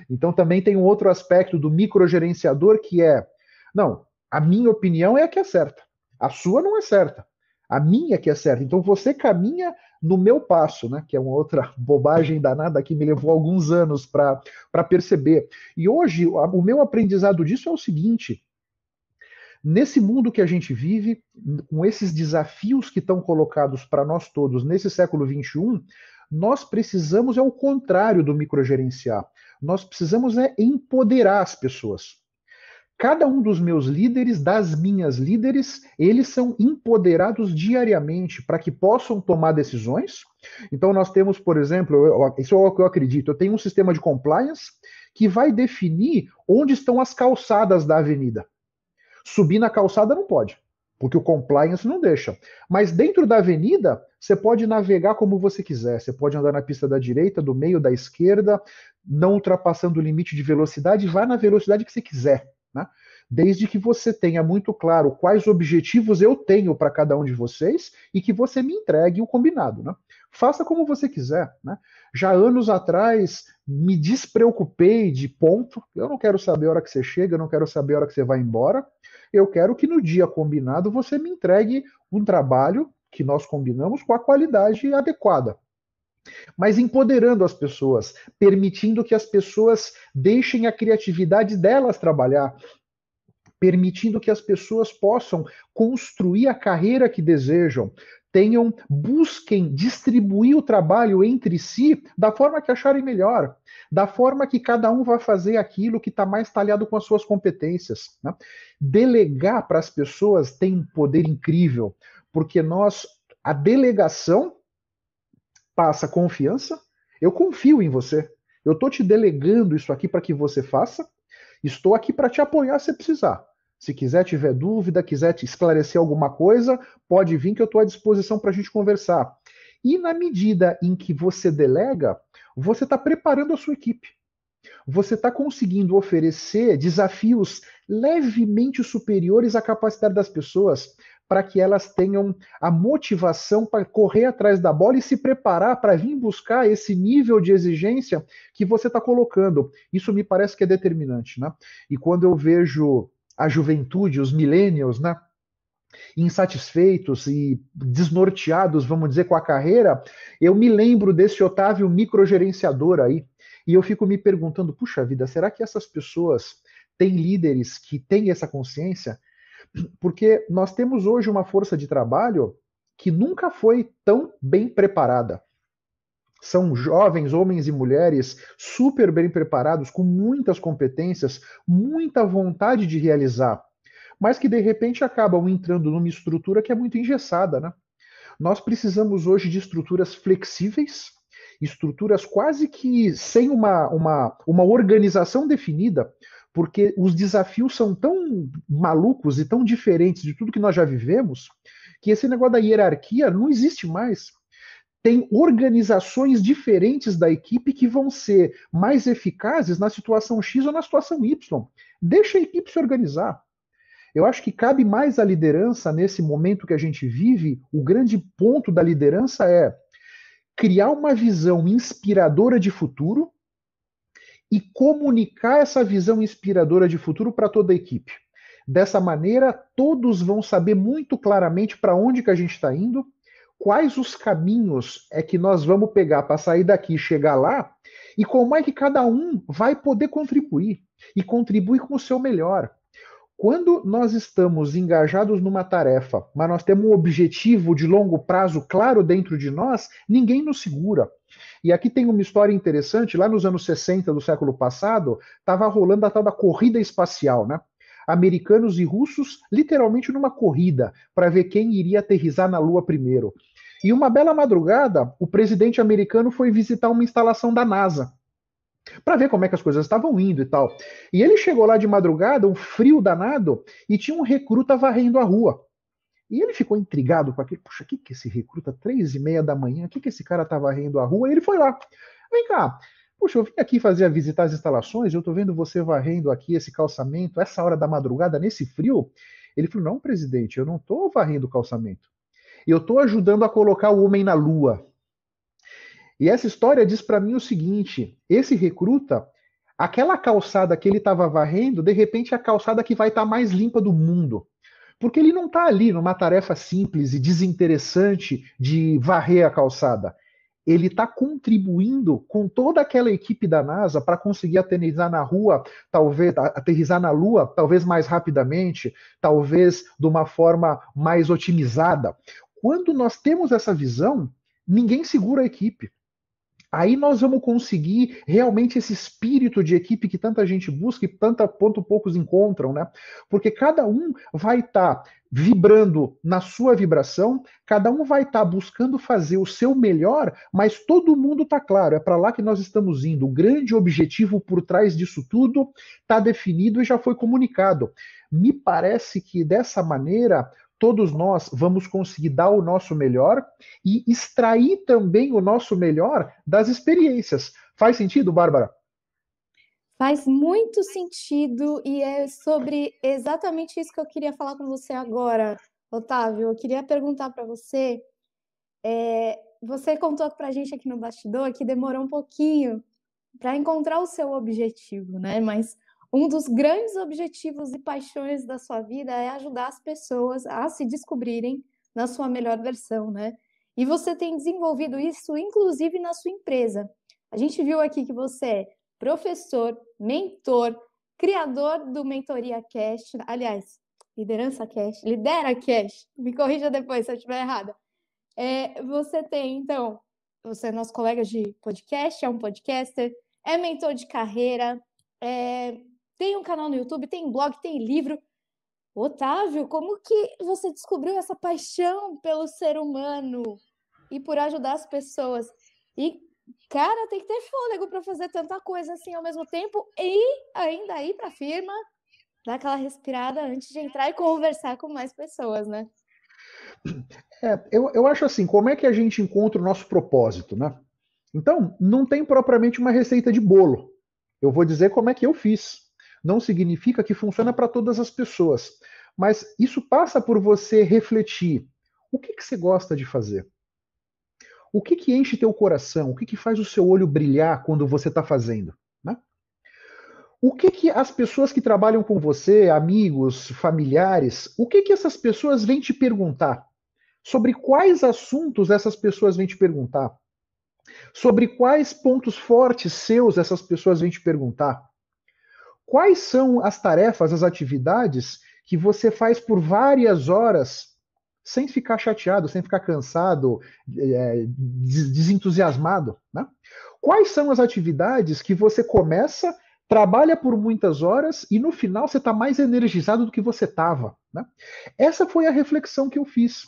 Então também tem um outro aspecto do microgerenciador que é: não, a minha opinião é a que é certa, a sua não é certa. A minha é que é certa. Então você caminha no meu passo, né? Que é uma outra (laughs) bobagem danada que me levou alguns anos para perceber. E hoje o meu aprendizado disso é o seguinte: Nesse mundo que a gente vive, com esses desafios que estão colocados para nós todos nesse século XXI, nós precisamos, é o contrário do microgerenciar, nós precisamos é empoderar as pessoas. Cada um dos meus líderes, das minhas líderes, eles são empoderados diariamente para que possam tomar decisões. Então, nós temos, por exemplo, isso é o que eu acredito, eu tenho um sistema de compliance que vai definir onde estão as calçadas da avenida. Subir na calçada não pode, porque o compliance não deixa. Mas dentro da avenida, você pode navegar como você quiser. Você pode andar na pista da direita, do meio, da esquerda, não ultrapassando o limite de velocidade, vá na velocidade que você quiser. Né? Desde que você tenha muito claro quais objetivos eu tenho para cada um de vocês e que você me entregue o combinado. Né? Faça como você quiser. Né? Já anos atrás me despreocupei de ponto. Eu não quero saber a hora que você chega, eu não quero saber a hora que você vai embora. Eu quero que no dia combinado você me entregue um trabalho que nós combinamos com a qualidade adequada. Mas empoderando as pessoas, permitindo que as pessoas deixem a criatividade delas trabalhar, permitindo que as pessoas possam construir a carreira que desejam, tenham, busquem distribuir o trabalho entre si da forma que acharem melhor, da forma que cada um vai fazer aquilo que está mais talhado com as suas competências. Né? Delegar para as pessoas tem um poder incrível, porque nós, a delegação passa confiança. Eu confio em você. Eu estou te delegando isso aqui para que você faça. Estou aqui para te apoiar se precisar. Se quiser, tiver dúvida, quiser esclarecer alguma coisa, pode vir que eu estou à disposição para a gente conversar. E na medida em que você delega, você está preparando a sua equipe. Você está conseguindo oferecer desafios levemente superiores à capacidade das pessoas para que elas tenham a motivação para correr atrás da bola e se preparar para vir buscar esse nível de exigência que você está colocando. Isso me parece que é determinante, né? E quando eu vejo a juventude, os millennials, né? insatisfeitos e desnorteados, vamos dizer, com a carreira, eu me lembro desse Otávio microgerenciador aí, e eu fico me perguntando, puxa vida, será que essas pessoas têm líderes que têm essa consciência? Porque nós temos hoje uma força de trabalho que nunca foi tão bem preparada. São jovens homens e mulheres super bem preparados, com muitas competências, muita vontade de realizar, mas que de repente acabam entrando numa estrutura que é muito engessada, né? Nós precisamos hoje de estruturas flexíveis, estruturas quase que sem uma, uma, uma organização definida, porque os desafios são tão malucos e tão diferentes de tudo que nós já vivemos, que esse negócio da hierarquia não existe mais tem organizações diferentes da equipe que vão ser mais eficazes na situação X ou na situação Y. Deixa a equipe se organizar. Eu acho que cabe mais à liderança nesse momento que a gente vive. O grande ponto da liderança é criar uma visão inspiradora de futuro e comunicar essa visão inspiradora de futuro para toda a equipe. Dessa maneira, todos vão saber muito claramente para onde que a gente está indo, quais os caminhos é que nós vamos pegar para sair daqui e chegar lá, e como é que cada um vai poder contribuir e contribuir com o seu melhor. Quando nós estamos engajados numa tarefa, mas nós temos um objetivo de longo prazo claro dentro de nós, ninguém nos segura. E aqui tem uma história interessante, lá nos anos 60 do século passado, estava rolando a tal da corrida espacial, né? Americanos e russos literalmente numa corrida para ver quem iria aterrizar na Lua primeiro. E uma bela madrugada, o presidente americano foi visitar uma instalação da NASA para ver como é que as coisas estavam indo e tal. E ele chegou lá de madrugada, um frio danado, e tinha um recruta varrendo a rua. E ele ficou intrigado com aquele, puxa, o que, que esse recruta, três e meia da manhã, o que, que esse cara tá varrendo a rua? E ele foi lá. Vem cá, puxa, eu vim aqui fazer a visitar as instalações, eu tô vendo você varrendo aqui esse calçamento, essa hora da madrugada, nesse frio. Ele falou, não, presidente, eu não tô varrendo o calçamento eu estou ajudando a colocar o homem na lua. E essa história diz para mim o seguinte: esse recruta, aquela calçada que ele estava varrendo, de repente é a calçada que vai estar tá mais limpa do mundo. Porque ele não está ali numa tarefa simples e desinteressante de varrer a calçada. Ele está contribuindo com toda aquela equipe da NASA para conseguir aterrizar na rua, talvez aterrizar na Lua, talvez mais rapidamente, talvez de uma forma mais otimizada. Quando nós temos essa visão, ninguém segura a equipe. Aí nós vamos conseguir realmente esse espírito de equipe que tanta gente busca e tanta quanto poucos encontram, né? Porque cada um vai estar tá vibrando na sua vibração, cada um vai estar tá buscando fazer o seu melhor, mas todo mundo está claro, é para lá que nós estamos indo. O grande objetivo por trás disso tudo está definido e já foi comunicado. Me parece que dessa maneira todos nós vamos conseguir dar o nosso melhor e extrair também o nosso melhor das experiências. Faz sentido, Bárbara? Faz muito sentido e é sobre exatamente isso que eu queria falar com você agora, Otávio. Eu queria perguntar para você. É, você contou para a gente aqui no bastidor que demorou um pouquinho para encontrar o seu objetivo, né? Mas um dos grandes objetivos e paixões da sua vida é ajudar as pessoas a se descobrirem na sua melhor versão, né? E você tem desenvolvido isso, inclusive, na sua empresa. A gente viu aqui que você é professor, mentor, criador do Mentoria Cast, aliás, Liderança Cast, Lidera Cast, me corrija depois se eu estiver errada. É, você tem, então, você é nosso colega de podcast, é um podcaster, é mentor de carreira, é tem um canal no YouTube, tem blog, tem livro. Otávio, como que você descobriu essa paixão pelo ser humano e por ajudar as pessoas? E, cara, tem que ter fôlego para fazer tanta coisa assim ao mesmo tempo e ainda ir para a firma, dar aquela respirada antes de entrar e conversar com mais pessoas, né? É, eu, eu acho assim, como é que a gente encontra o nosso propósito, né? Então, não tem propriamente uma receita de bolo. Eu vou dizer como é que eu fiz. Não significa que funciona para todas as pessoas, mas isso passa por você refletir. O que, que você gosta de fazer? O que, que enche teu coração? O que, que faz o seu olho brilhar quando você está fazendo? Né? O que, que as pessoas que trabalham com você, amigos, familiares, o que, que essas pessoas vêm te perguntar? Sobre quais assuntos essas pessoas vêm te perguntar? Sobre quais pontos fortes seus essas pessoas vêm te perguntar? quais são as tarefas, as atividades que você faz por várias horas sem ficar chateado, sem ficar cansado, é, desentusiasmado, né? Quais são as atividades que você começa, trabalha por muitas horas e no final você está mais energizado do que você estava? Né? Essa foi a reflexão que eu fiz.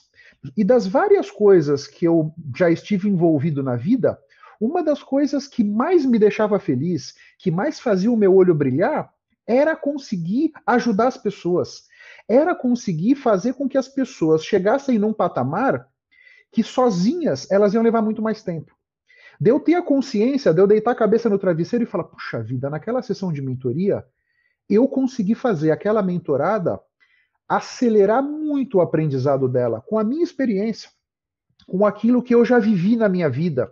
E das várias coisas que eu já estive envolvido na vida, uma das coisas que mais me deixava feliz, que mais fazia o meu olho brilhar, era conseguir ajudar as pessoas. Era conseguir fazer com que as pessoas chegassem num patamar que sozinhas elas iam levar muito mais tempo. De eu ter a consciência, de eu deitar a cabeça no travesseiro e falar: puxa vida, naquela sessão de mentoria, eu consegui fazer aquela mentorada acelerar muito o aprendizado dela, com a minha experiência, com aquilo que eu já vivi na minha vida.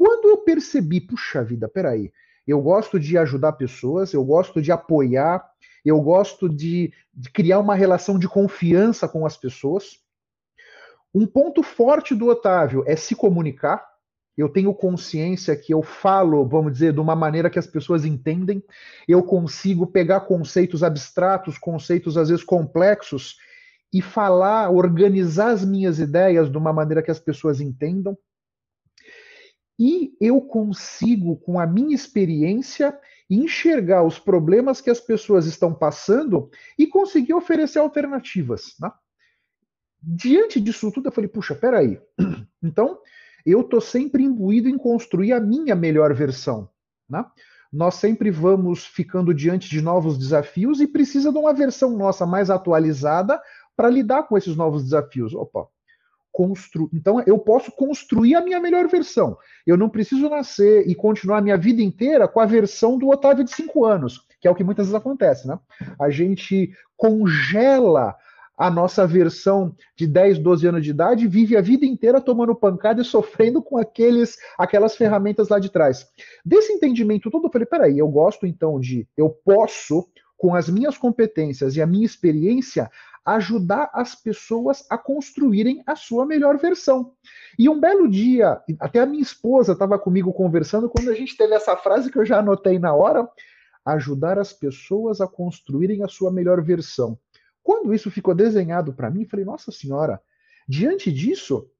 Quando eu percebi, puxa vida, peraí, eu gosto de ajudar pessoas, eu gosto de apoiar, eu gosto de, de criar uma relação de confiança com as pessoas. Um ponto forte do Otávio é se comunicar. Eu tenho consciência que eu falo, vamos dizer, de uma maneira que as pessoas entendem. Eu consigo pegar conceitos abstratos, conceitos às vezes complexos, e falar, organizar as minhas ideias de uma maneira que as pessoas entendam e eu consigo, com a minha experiência, enxergar os problemas que as pessoas estão passando e conseguir oferecer alternativas. Né? Diante disso tudo, eu falei: puxa, peraí. (clears throat) Então, eu estou sempre imbuído em construir a minha melhor versão. Né? Nós sempre vamos ficando diante de novos desafios e precisa de uma versão nossa mais atualizada para lidar com esses novos desafios. Opa, construir. Então, eu posso construir a minha melhor versão. Eu não preciso nascer e continuar a minha vida inteira com a versão do Otávio de 5 anos, que é o que muitas vezes acontece, né? A gente congela a nossa versão de 10, 12 anos de idade e vive a vida inteira tomando pancada e sofrendo com aqueles aquelas ferramentas lá de trás. Desse entendimento todo, eu falei: peraí, eu gosto então de. Eu posso, com as minhas competências e a minha experiência, ajudar as pessoas a construírem a sua melhor versão. E um belo dia, até a minha esposa estava comigo conversando quando a gente teve essa frase que eu já anotei na hora: ajudar as pessoas a construírem a sua melhor versão. Quando isso ficou desenhado para mim, falei: Nossa Senhora, diante disso,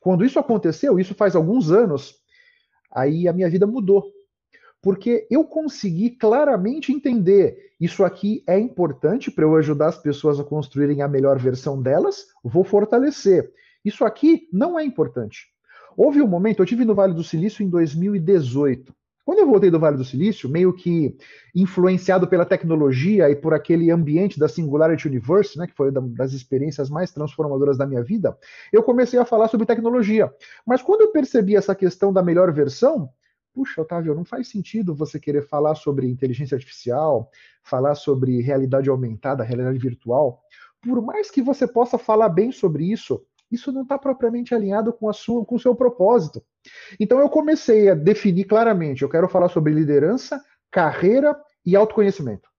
quando isso aconteceu, isso faz alguns anos, aí a minha vida mudou porque eu consegui claramente entender isso aqui é importante para eu ajudar as pessoas a construírem a melhor versão delas, vou fortalecer. Isso aqui não é importante. Houve um momento, eu tive no Vale do Silício em 2018. Quando eu voltei do Vale do Silício, meio que influenciado pela tecnologia e por aquele ambiente da Singularity Universe, né, que foi uma das experiências mais transformadoras da minha vida, eu comecei a falar sobre tecnologia. Mas quando eu percebi essa questão da melhor versão, Puxa, Otávio, não faz sentido você querer falar sobre inteligência artificial, falar sobre realidade aumentada, realidade virtual. Por mais que você possa falar bem sobre isso, isso não está propriamente alinhado com a sua, com o seu propósito. Então eu comecei a definir claramente, eu quero falar sobre liderança, carreira e autoconhecimento.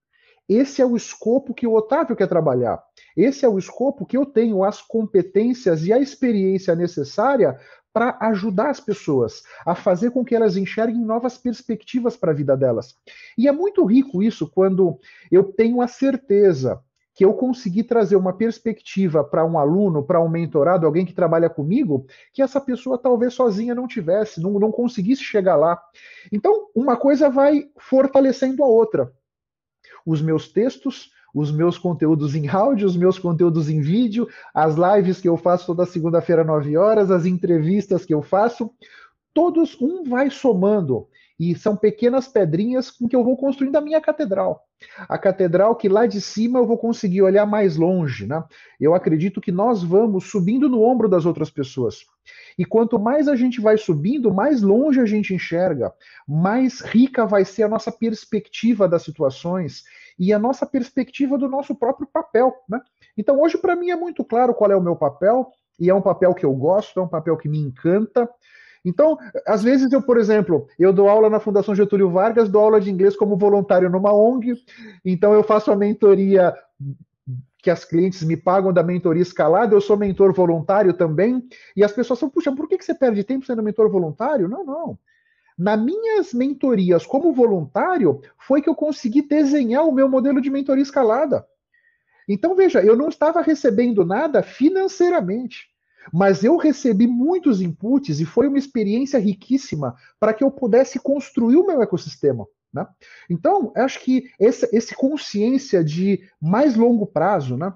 Esse é o escopo que o Otávio quer trabalhar. Esse é o escopo que eu tenho as competências e a experiência necessária para ajudar as pessoas a fazer com que elas enxerguem novas perspectivas para a vida delas. E é muito rico isso quando eu tenho a certeza que eu consegui trazer uma perspectiva para um aluno, para um mentorado, alguém que trabalha comigo, que essa pessoa talvez sozinha não tivesse, não, não conseguisse chegar lá. Então, uma coisa vai fortalecendo a outra. Os meus textos, os meus conteúdos em áudio, os meus conteúdos em vídeo, as lives que eu faço toda segunda-feira, 9 horas, as entrevistas que eu faço, todos um vai somando. E são pequenas pedrinhas com que eu vou construindo a minha catedral. A catedral que lá de cima eu vou conseguir olhar mais longe, né? Eu acredito que nós vamos subindo no ombro das outras pessoas. E quanto mais a gente vai subindo, mais longe a gente enxerga, mais rica vai ser a nossa perspectiva das situações e a nossa perspectiva do nosso próprio papel. Né? Então, hoje, para mim, é muito claro qual é o meu papel, e é um papel que eu gosto, é um papel que me encanta. Então, às vezes eu, por exemplo, eu dou aula na Fundação Getúlio Vargas, dou aula de inglês como voluntário numa ONG, então eu faço a mentoria que as clientes me pagam da mentoria escalada, eu sou mentor voluntário também, e as pessoas falam, puxa, por que, que você perde tempo sendo mentor voluntário? Não, não. Nas minhas mentorias como voluntário, foi que eu consegui desenhar o meu modelo de mentoria escalada. Então, veja, eu não estava recebendo nada financeiramente, mas eu recebi muitos inputs e foi uma experiência riquíssima para que eu pudesse construir o meu ecossistema. Né? Então, acho que essa, esse consciência de mais longo prazo, né?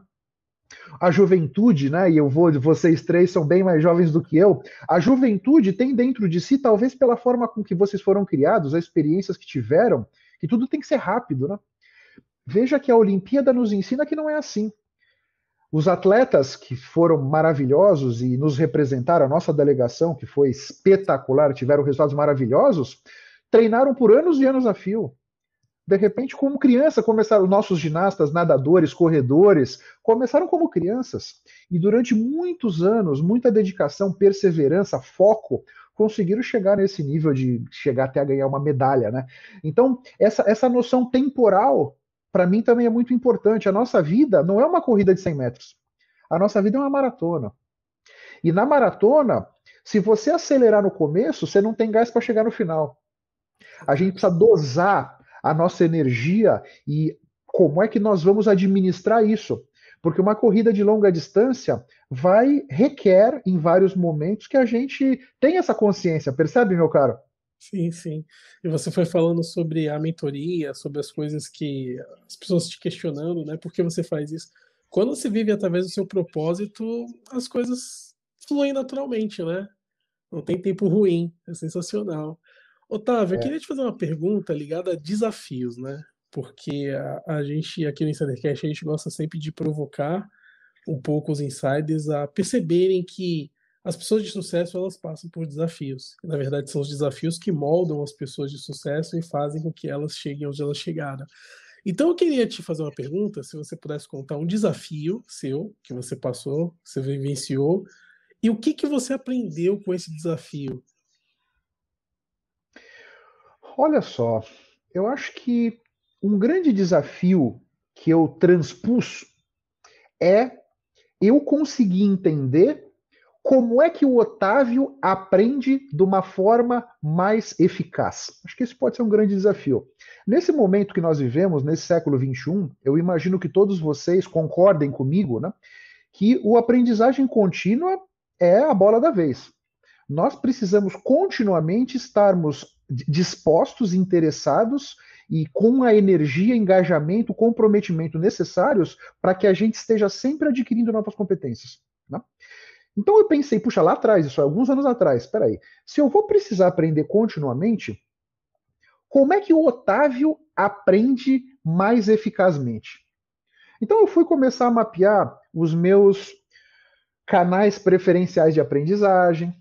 a juventude, né? E eu vou, vocês três são bem mais jovens do que eu. A juventude tem dentro de si, talvez pela forma com que vocês foram criados, as experiências que tiveram, que tudo tem que ser rápido, né? Veja que a Olimpíada nos ensina que não é assim. Os atletas que foram maravilhosos e nos representaram, a nossa delegação, que foi espetacular, tiveram resultados maravilhosos, treinaram por anos e anos a fio de repente, como criança, começaram nossos ginastas, nadadores, corredores, começaram como crianças. E durante muitos anos, muita dedicação, perseverança, foco, conseguiram chegar nesse nível de chegar até a ganhar uma medalha, né? Então, essa, essa noção temporal, para mim, também é muito importante. A nossa vida não é uma corrida de 100 metros. A nossa vida é uma maratona. E na maratona, se você acelerar no começo, você não tem gás para chegar no final. A gente precisa dosar a nossa energia e como é que nós vamos administrar isso. Porque uma corrida de longa distância vai requer em vários momentos que a gente tenha essa consciência, percebe, meu caro? Sim, sim. E você foi falando sobre a mentoria, sobre as coisas que as pessoas te questionando, né? Por que você faz isso? Quando você vive através do seu propósito, as coisas fluem naturalmente, né? Não tem tempo ruim, é sensacional. Otávio, é. eu queria te fazer uma pergunta ligada a desafios, né? Porque a, a gente aqui no Insidercast, a gente gosta sempre de provocar um pouco os insiders a perceberem que as pessoas de sucesso elas passam por desafios. Na verdade, são os desafios que moldam as pessoas de sucesso e fazem com que elas cheguem onde elas chegaram. Então, eu queria te fazer uma pergunta, se você pudesse contar um desafio seu que você passou, que você vivenciou, e o que, que você aprendeu com esse desafio? Olha só, eu acho que um grande desafio que eu transpus é eu conseguir entender como é que o Otávio aprende de uma forma mais eficaz. Acho que esse pode ser um grande desafio. Nesse momento que nós vivemos, nesse século XXI, eu imagino que todos vocês concordem comigo, né? Que o aprendizagem contínua é a bola da vez nós precisamos continuamente estarmos dispostos, interessados e com a energia, engajamento, comprometimento necessários para que a gente esteja sempre adquirindo novas competências. Né? Então eu pensei, puxa, lá atrás, isso é alguns anos atrás, peraí, se eu vou precisar aprender continuamente, como é que o Otávio aprende mais eficazmente? Então eu fui começar a mapear os meus canais preferenciais de aprendizagem,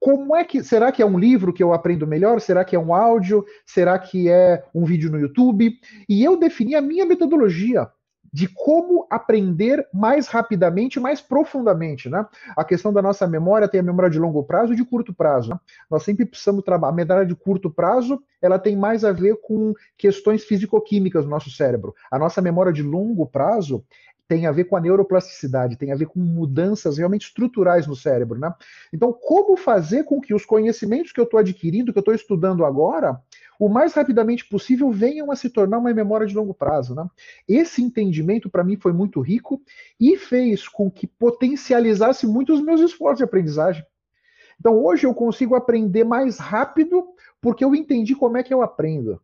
como é que. Será que é um livro que eu aprendo melhor? Será que é um áudio? Será que é um vídeo no YouTube? E eu defini a minha metodologia de como aprender mais rapidamente, mais profundamente, né? A questão da nossa memória tem a memória de longo prazo e de curto prazo. Né? Nós sempre precisamos trabalhar. A memória de curto prazo, ela tem mais a ver com questões físico-químicas no nosso cérebro. A nossa memória de longo prazo, tem a ver com a neuroplasticidade, tem a ver com mudanças realmente estruturais no cérebro, né? Então, como fazer com que os conhecimentos que eu estou adquirindo, que eu estou estudando agora, o mais rapidamente possível venham a se tornar uma memória de longo prazo, né? Esse entendimento para mim foi muito rico e fez com que potencializasse muito os meus esforços de aprendizagem. Então, hoje eu consigo aprender mais rápido porque eu entendi como é que eu aprendo.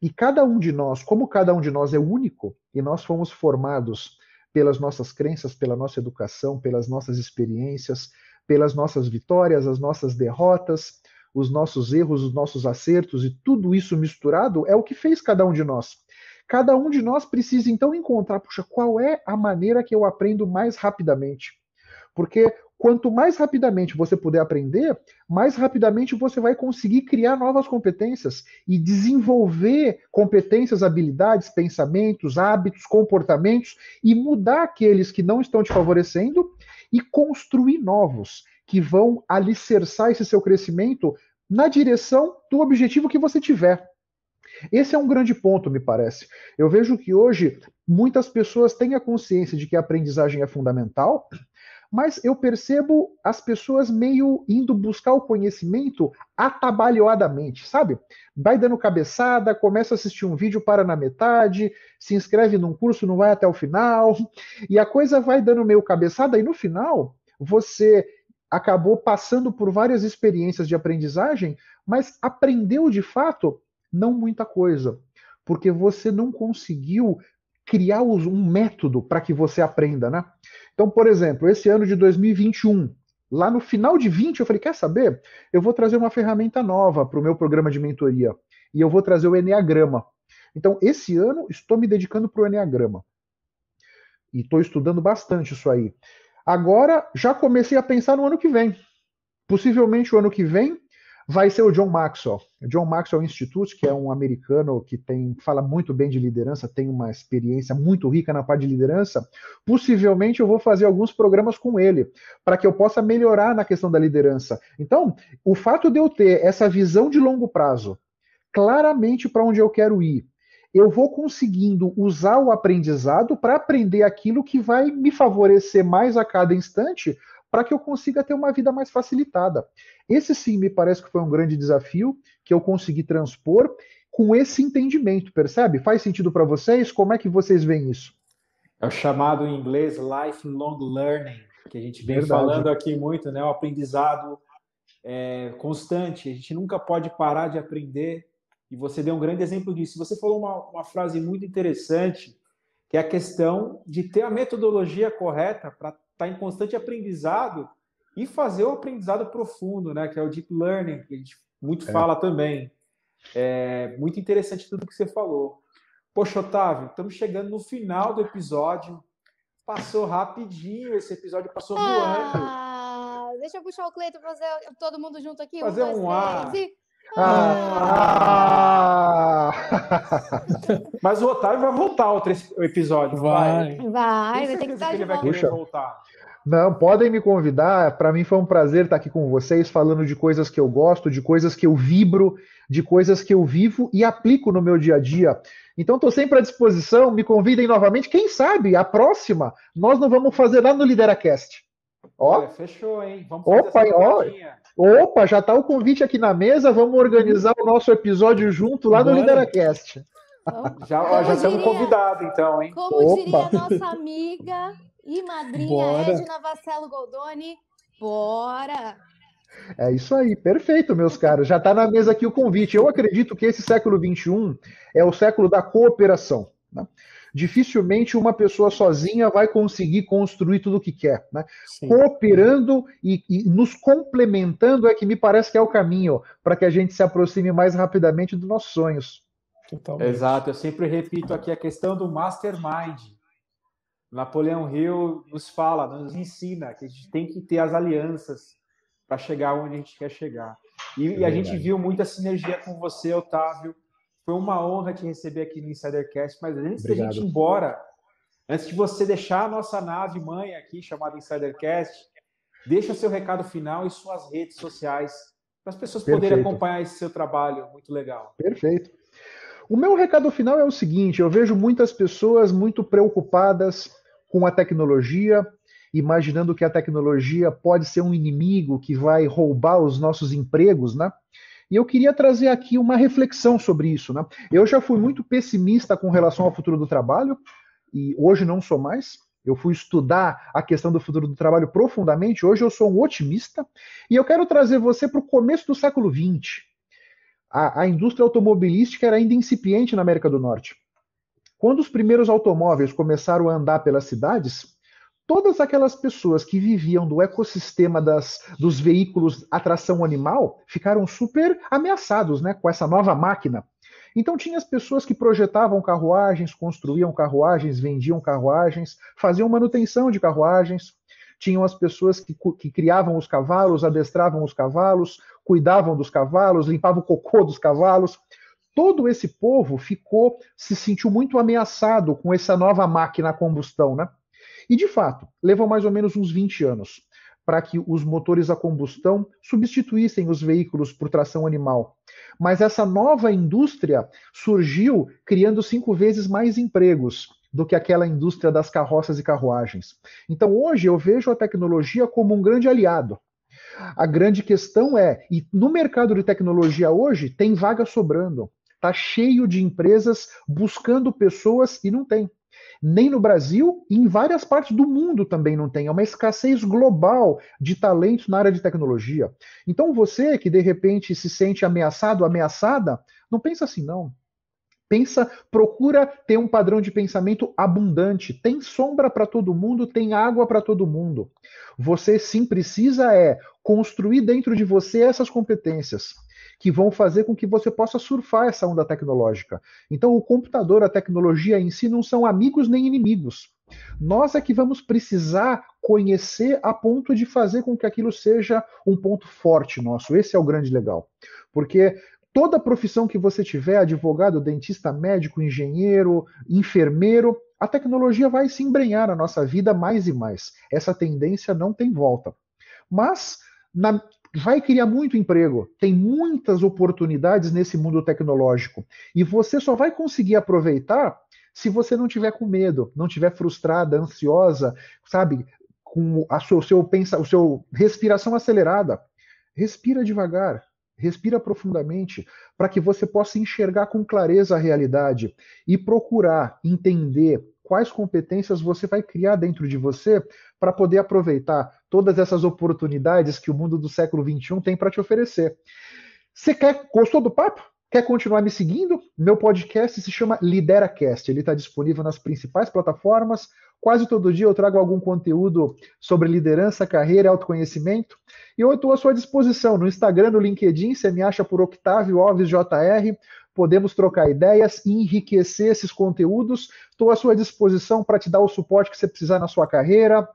E cada um de nós, como cada um de nós é único, e nós fomos formados pelas nossas crenças, pela nossa educação, pelas nossas experiências, pelas nossas vitórias, as nossas derrotas, os nossos erros, os nossos acertos e tudo isso misturado é o que fez cada um de nós. Cada um de nós precisa então encontrar, puxa, qual é a maneira que eu aprendo mais rapidamente? Porque Quanto mais rapidamente você puder aprender, mais rapidamente você vai conseguir criar novas competências e desenvolver competências, habilidades, pensamentos, hábitos, comportamentos e mudar aqueles que não estão te favorecendo e construir novos que vão alicerçar esse seu crescimento na direção do objetivo que você tiver. Esse é um grande ponto, me parece. Eu vejo que hoje muitas pessoas têm a consciência de que a aprendizagem é fundamental, mas eu percebo as pessoas meio indo buscar o conhecimento atabalhoadamente, sabe? Vai dando cabeçada, começa a assistir um vídeo, para na metade, se inscreve num curso, não vai até o final, (laughs) e a coisa vai dando meio cabeçada, e no final você acabou passando por várias experiências de aprendizagem, mas aprendeu de fato não muita coisa, porque você não conseguiu criar um método para que você aprenda, né? Então, por exemplo, esse ano de 2021, lá no final de 20, eu falei: quer saber? Eu vou trazer uma ferramenta nova para o meu programa de mentoria e eu vou trazer o Enneagrama. Então, esse ano, estou me dedicando para o Enneagrama. E estou estudando bastante isso aí. Agora, já comecei a pensar no ano que vem. Possivelmente o ano que vem vai ser o John Maxwell. O John Maxwell Institute, que é um americano que tem fala muito bem de liderança, tem uma experiência muito rica na parte de liderança. Possivelmente eu vou fazer alguns programas com ele, para que eu possa melhorar na questão da liderança. Então, o fato de eu ter essa visão de longo prazo, claramente para onde eu quero ir, eu vou conseguindo usar o aprendizado para aprender aquilo que vai me favorecer mais a cada instante para que eu consiga ter uma vida mais facilitada. Esse sim me parece que foi um grande desafio que eu consegui transpor com esse entendimento, percebe? Faz sentido para vocês? Como é que vocês veem isso? É o chamado em inglês lifelong learning, que a gente vem Verdade. falando aqui muito, né? O aprendizado é, constante, a gente nunca pode parar de aprender. E você deu um grande exemplo disso. Você falou uma, uma frase muito interessante, que é a questão de ter a metodologia correta para tá em constante aprendizado e fazer o aprendizado profundo, né? Que é o deep learning, que a gente muito é. fala também. É muito interessante tudo que você falou. Poxa, Otávio, estamos chegando no final do episódio. Passou rapidinho, esse episódio passou ah, voando. Deixa eu puxar o Cleiton para fazer todo mundo junto aqui. Fazer um, dois, um ar. E... Ah! Mas o Otávio vai voltar outro episódio. Vai. Vai, vai, ter que estar que ele vai querer voltar. Não, podem me convidar. Para mim foi um prazer estar aqui com vocês, falando de coisas que eu gosto, de coisas que eu vibro, de coisas que eu vivo e aplico no meu dia a dia. Então estou sempre à disposição. Me convidem novamente. Quem sabe a próxima nós não vamos fazer lá no Lideracast. Ó, Olha, fechou, hein? Vamos fazer Opa, essa ó, Opa, já está o convite aqui na mesa, vamos organizar o nosso episódio junto lá no Mano. Lideracast. Já, ó, já estamos convidados, então, hein? Como Opa. diria a nossa amiga e madrinha Bora. Edna Vacelo Goldoni, Bora! É isso aí, perfeito, meus caros. Já está na mesa aqui o convite. Eu acredito que esse século XXI é o século da cooperação. Né? dificilmente uma pessoa sozinha vai conseguir construir tudo o que quer. Né? Cooperando e, e, nos complementando é que me parece que é o caminho para que a gente se aproxime mais rapidamente dos nossos sonhos. Totalmente. Exato, eu sempre repito aqui a questão do mastermind. Napoleão Hill nos fala, nos ensina que a gente tem que ter as alianças para chegar onde a gente quer chegar. E, é e a gente viu muita sinergia com você, Otávio, foi uma honra te receber aqui no Insidercast, mas antes Obrigado. da gente ir embora, antes de você deixar a nossa nave mãe aqui, chamada Insidercast, deixa seu recado final e suas redes sociais para as pessoas Perfeito. poderem acompanhar esse seu trabalho. Muito legal. Perfeito. O meu recado final é o seguinte: eu vejo muitas pessoas muito preocupadas com a tecnologia, imaginando que a tecnologia pode ser um inimigo que vai roubar os nossos empregos, né? E eu queria trazer aqui uma reflexão sobre isso. Né? Eu já fui muito pessimista com relação ao futuro do trabalho, e hoje não sou mais. Eu fui estudar a questão do futuro do trabalho profundamente, hoje eu sou um otimista, e eu quero trazer você para o começo do século XX. A, a indústria automobilística era ainda incipiente na América do Norte. Quando os primeiros automóveis começaram a andar pelas cidades, todas aquelas pessoas que viviam do ecossistema das, dos veículos atração animal ficaram super ameaçados né, com essa nova máquina. Então tinha as pessoas que projetavam carruagens, construíam carruagens, vendiam carruagens, faziam manutenção de carruagens, tinham as pessoas que, que, criavam os cavalos, adestravam os cavalos, cuidavam dos cavalos, limpavam o cocô dos cavalos. Todo esse povo ficou, se sentiu muito ameaçado com essa nova máquina a combustão, né? E de fato, levou mais ou menos uns 20 anos para que os motores a combustão substituíssem os veículos por tração animal. Mas essa nova indústria surgiu criando cinco vezes mais empregos do que aquela indústria das carroças e carruagens. Então hoje eu vejo a tecnologia como um grande aliado. A grande questão é, e no mercado de tecnologia hoje tem vaga sobrando. Está cheio de empresas buscando pessoas e não tem nem no Brasil e em várias partes do mundo também não tem. É uma escassez global de talentos na área de tecnologia. Então você que de repente se sente ameaçado, ameaçada, não pensa assim, não. Pensa, procura ter um padrão de pensamento abundante. Tem sombra para todo mundo, tem água para todo mundo. Você sim precisa é construir dentro de você essas competências que vão fazer com que você possa surfar essa onda tecnológica. Então, o computador, a tecnologia em si não são amigos nem inimigos. Nós é que vamos precisar conhecer a ponto de fazer com que aquilo seja um ponto forte nosso. Esse é o grande legal. Porque toda profissão que você tiver, advogado, dentista, médico, engenheiro, enfermeiro, a tecnologia vai se embrenhar na nossa vida mais e mais. Essa tendência não tem volta. Mas na vai criar muito emprego. Tem muitas oportunidades nesse mundo tecnológico. E você só vai conseguir aproveitar se você não tiver com medo, não tiver frustrada, ansiosa, sabe? Com a sua, o seu pensa, o seu respiração acelerada. Respira devagar, respira profundamente, para que você possa enxergar com clareza a realidade e procurar entender quais competências você vai criar dentro de você para poder aproveitar todas essas oportunidades que o mundo do século XXI tem para te oferecer. Você quer, gostou do papo? Quer continuar me seguindo? Meu podcast se chama LideraCast. Ele está disponível nas principais plataformas. Quase todo dia eu trago algum conteúdo sobre liderança, carreira, autoconhecimento. E eu estou à sua disposição no Instagram, no LinkedIn. Você me acha por Octavio Alves JR. Podemos trocar ideias e enriquecer esses conteúdos. Estou à sua disposição para te dar o suporte que você precisar na sua carreira,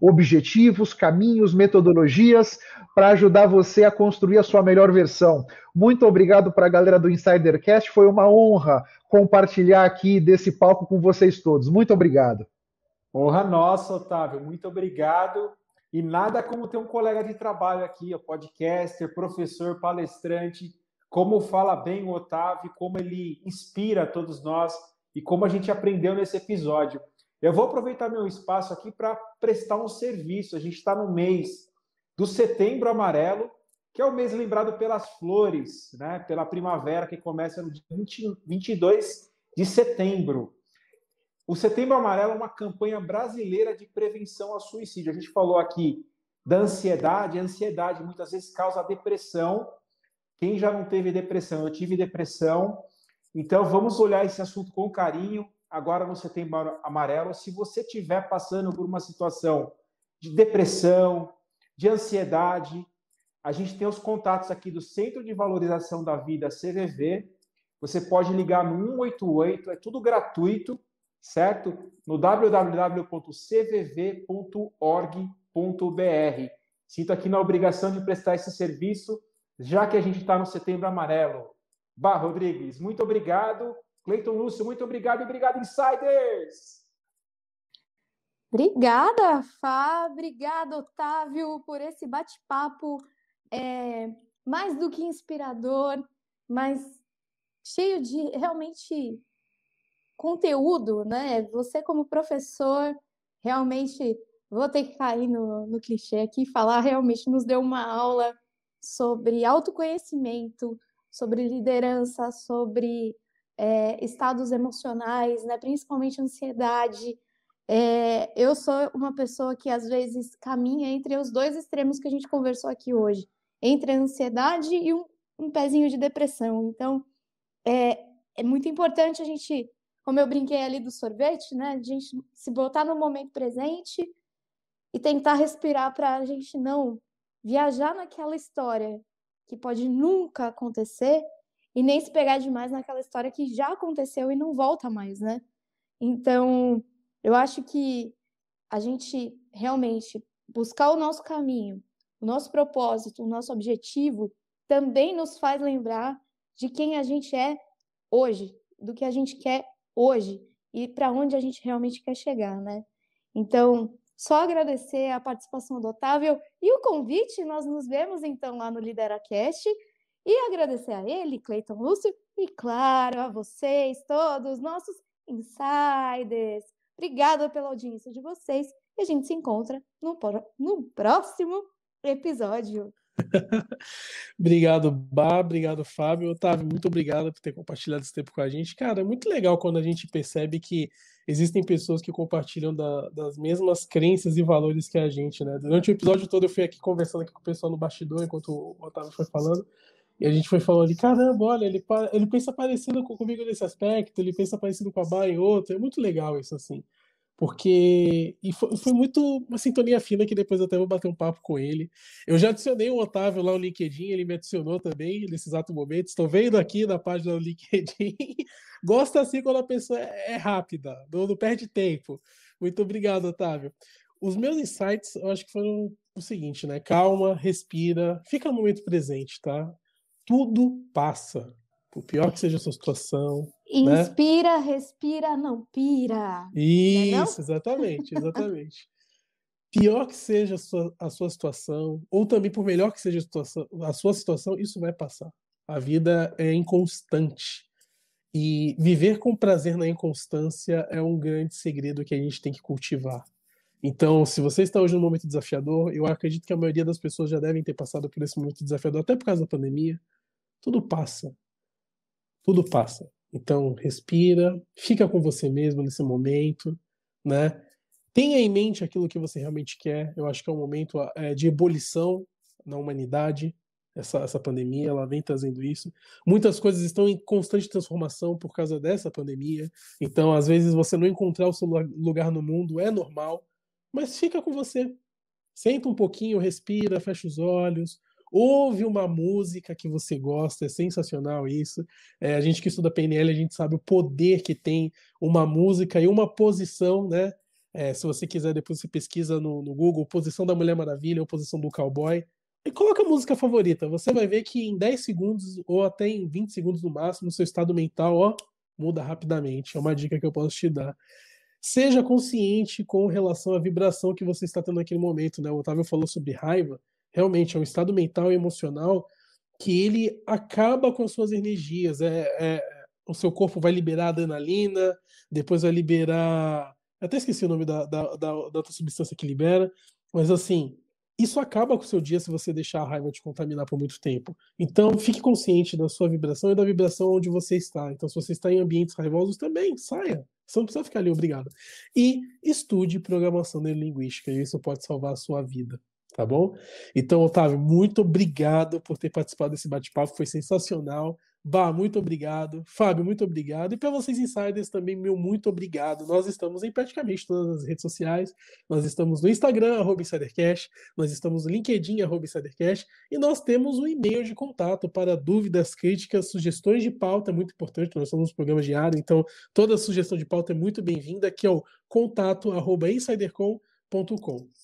objetivos, caminhos, metodologias para ajudar você a construir a sua melhor versão. Muito obrigado para a galera do Insidercast, foi uma honra compartilhar aqui desse palco com vocês todos. Muito obrigado. Honra nossa, Otávio. Muito obrigado. E nada como ter um colega de trabalho aqui, podcaster, professor, palestrante, como fala bem o Otávio, como ele inspira todos nós e como a gente aprendeu nesse episódio. Eu vou aproveitar meu espaço aqui para prestar um serviço. A gente está no mês do setembro amarelo, que é o mês lembrado pelas flores, né? pela primavera que começa no dia 20, 22 de setembro. O Setembro Amarelo é uma campanha brasileira de prevenção ao suicídio. A gente falou aqui da ansiedade, a ansiedade muitas vezes causa depressão. Quem já não teve depressão? Eu tive depressão. Então vamos olhar esse assunto com carinho, agora no setembro amarelo, se você estiver passando por uma situação de depressão, de ansiedade, a gente tem os contatos aqui do Centro de Valorização da Vida, CVV. Você pode ligar no 188, é tudo gratuito, certo? No www.cvv.org.br. Sinto aqui na obrigação de prestar esse serviço, já que a gente está no Setembro Amarelo. Bah, Rodrigues, muito obrigado. Cleiton Lúcio, muito obrigado. Obrigado, Insiders! Obrigada, Fá. Obrigada, Otávio, por esse bate-papo é, mais do que inspirador, mas cheio de realmente conteúdo, né? Você como professor, realmente vou ter que cair no, no clichê aqui e falar, realmente nos deu uma aula sobre autoconhecimento, sobre liderança, sobre é, estados emocionais, né? principalmente ansiedade. É, eu sou uma pessoa que às vezes caminha entre os dois extremos que a gente conversou aqui hoje, entre a ansiedade e um, um pezinho de depressão. Então, é, é muito importante a gente, como eu brinquei ali do sorvete, né? A gente se botar no momento presente e tentar respirar para a gente não viajar naquela história que pode nunca acontecer e nem se pegar demais naquela história que já aconteceu e não volta mais, né? Então, eu acho que a gente realmente buscar o nosso caminho, o nosso propósito, o nosso objetivo também nos faz lembrar de quem a gente é hoje, do que a gente quer hoje e para onde a gente realmente quer chegar, né? Então, só agradecer a participação do Otávio e o convite. Nós nos vemos então lá no LideraCast e agradecer a ele, Cleiton Lúcio, e claro, a vocês todos, nossos insiders. Obrigada pela audiência de vocês e a gente se encontra no, no próximo episódio. (laughs) obrigado, Bá, obrigado, Fábio. Otávio, muito obrigado por ter compartilhado esse tempo com a gente. Cara, é muito legal quando a gente percebe que existem pessoas que compartilham da, das mesmas crenças e valores que a gente, né? Durante o episódio todo eu fui aqui conversando aqui com o pessoal no bastidor, enquanto o Otávio foi falando. E a gente foi falando, caramba, olha, ele, ele pensa parecido comigo nesse aspecto, ele pensa parecido com a Bá em outro. É muito legal isso, assim. Porque. E foi, foi, muito uma sintonia fina que depois eu até vou bater um papo com ele. Eu já adicionei o Otávio lá no LinkedIn, ele me adicionou também nesse exato momento. Estou vendo aqui na página do LinkedIn. (laughs) Gosta assim quando a pessoa é, é rápida, não, não perde tempo. Muito obrigado, Otávio. Os meus insights, eu acho que foram o seguinte, né? Calma, respira, fica no momento presente, tá? tudo passa. Por pior que seja a sua situação. Né? Inspira, né? respira, não pira. Isso, não é exatamente, exatamente. (laughs) pior que seja a sua, a sua situação, ou também por melhor que seja a, situação, a sua situação, isso vai passar. A vida é inconstante. E viver com prazer na inconstância é um grande segredo que a gente tem que cultivar. Então, se você está hoje num momento desafiador, eu acredito que a maioria das pessoas já devem ter passado por esse momento desafiador, até por causa da pandemia tudo passa. Tudo passa. Então, respira, fica com você mesmo nesse momento, né? Tenha em mente aquilo que você realmente quer. Eu acho que é um momento é, de ebulição na humanidade. Essa, essa pandemia, ela vem trazendo isso. Muitas coisas estão em constante transformação por causa dessa pandemia. Então, às vezes, você não encontrar o seu lugar no mundo é normal, mas fica com você. Senta um pouquinho, respira, fecha os olhos, ouve uma música que você gosta, é sensacional isso. É, a gente que estuda PNL, a gente sabe o poder que tem uma música e uma posição, né? É, se você quiser, depois você pesquisa no, no Google, posição da Mulher Maravilha ou posição do cowboy, e coloca a música favorita. Você vai ver que em 10 segundos, ou até em 20 segundos no máximo, seu estado mental, ó, muda rapidamente. É uma dica que eu posso te dar. Seja consciente com relação à vibração que você está tendo naquele momento, né? O Otávio falou sobre raiva realmente é um estado mental e emocional que ele acaba com as suas energias. É, é, o seu corpo vai liberar adrenalina, depois vai liberar. Até esqueci o nome da, da, da, outra substância que libera, mas assim, isso acaba com o seu dia se você deixar a raiva te contaminar por muito tempo. Então, fique consciente da sua vibração e da vibração onde você está. Então, se você está em ambientes raivosos, também saia. Você não precisa ficar ali, obrigado. E estude programação neurolinguística, e isso pode salvar a sua vida tá bom? Então, Otávio, muito obrigado por ter participado desse bate-papo, foi sensacional. Bah, muito obrigado. Fábio, muito obrigado. E para vocês insiders também, meu muito obrigado. Nós estamos em praticamente todas as redes sociais. Nós estamos no Instagram, arroba InsiderCash. Nós estamos no LinkedIn, arroba InsiderCash. E nós temos um e-mail de contato para dúvidas, críticas, sugestões de pauta. É muito importante, nós somos um programa diário, então toda sugestão de pauta é muito bem-vinda, que é o contato arroba insidercom.com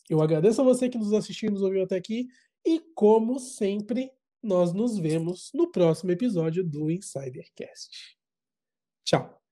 eu agradeço a você que nos assistiu e nos ouviu até aqui e, como sempre, nós nos vemos no próximo episódio do Insidercast. Tchau!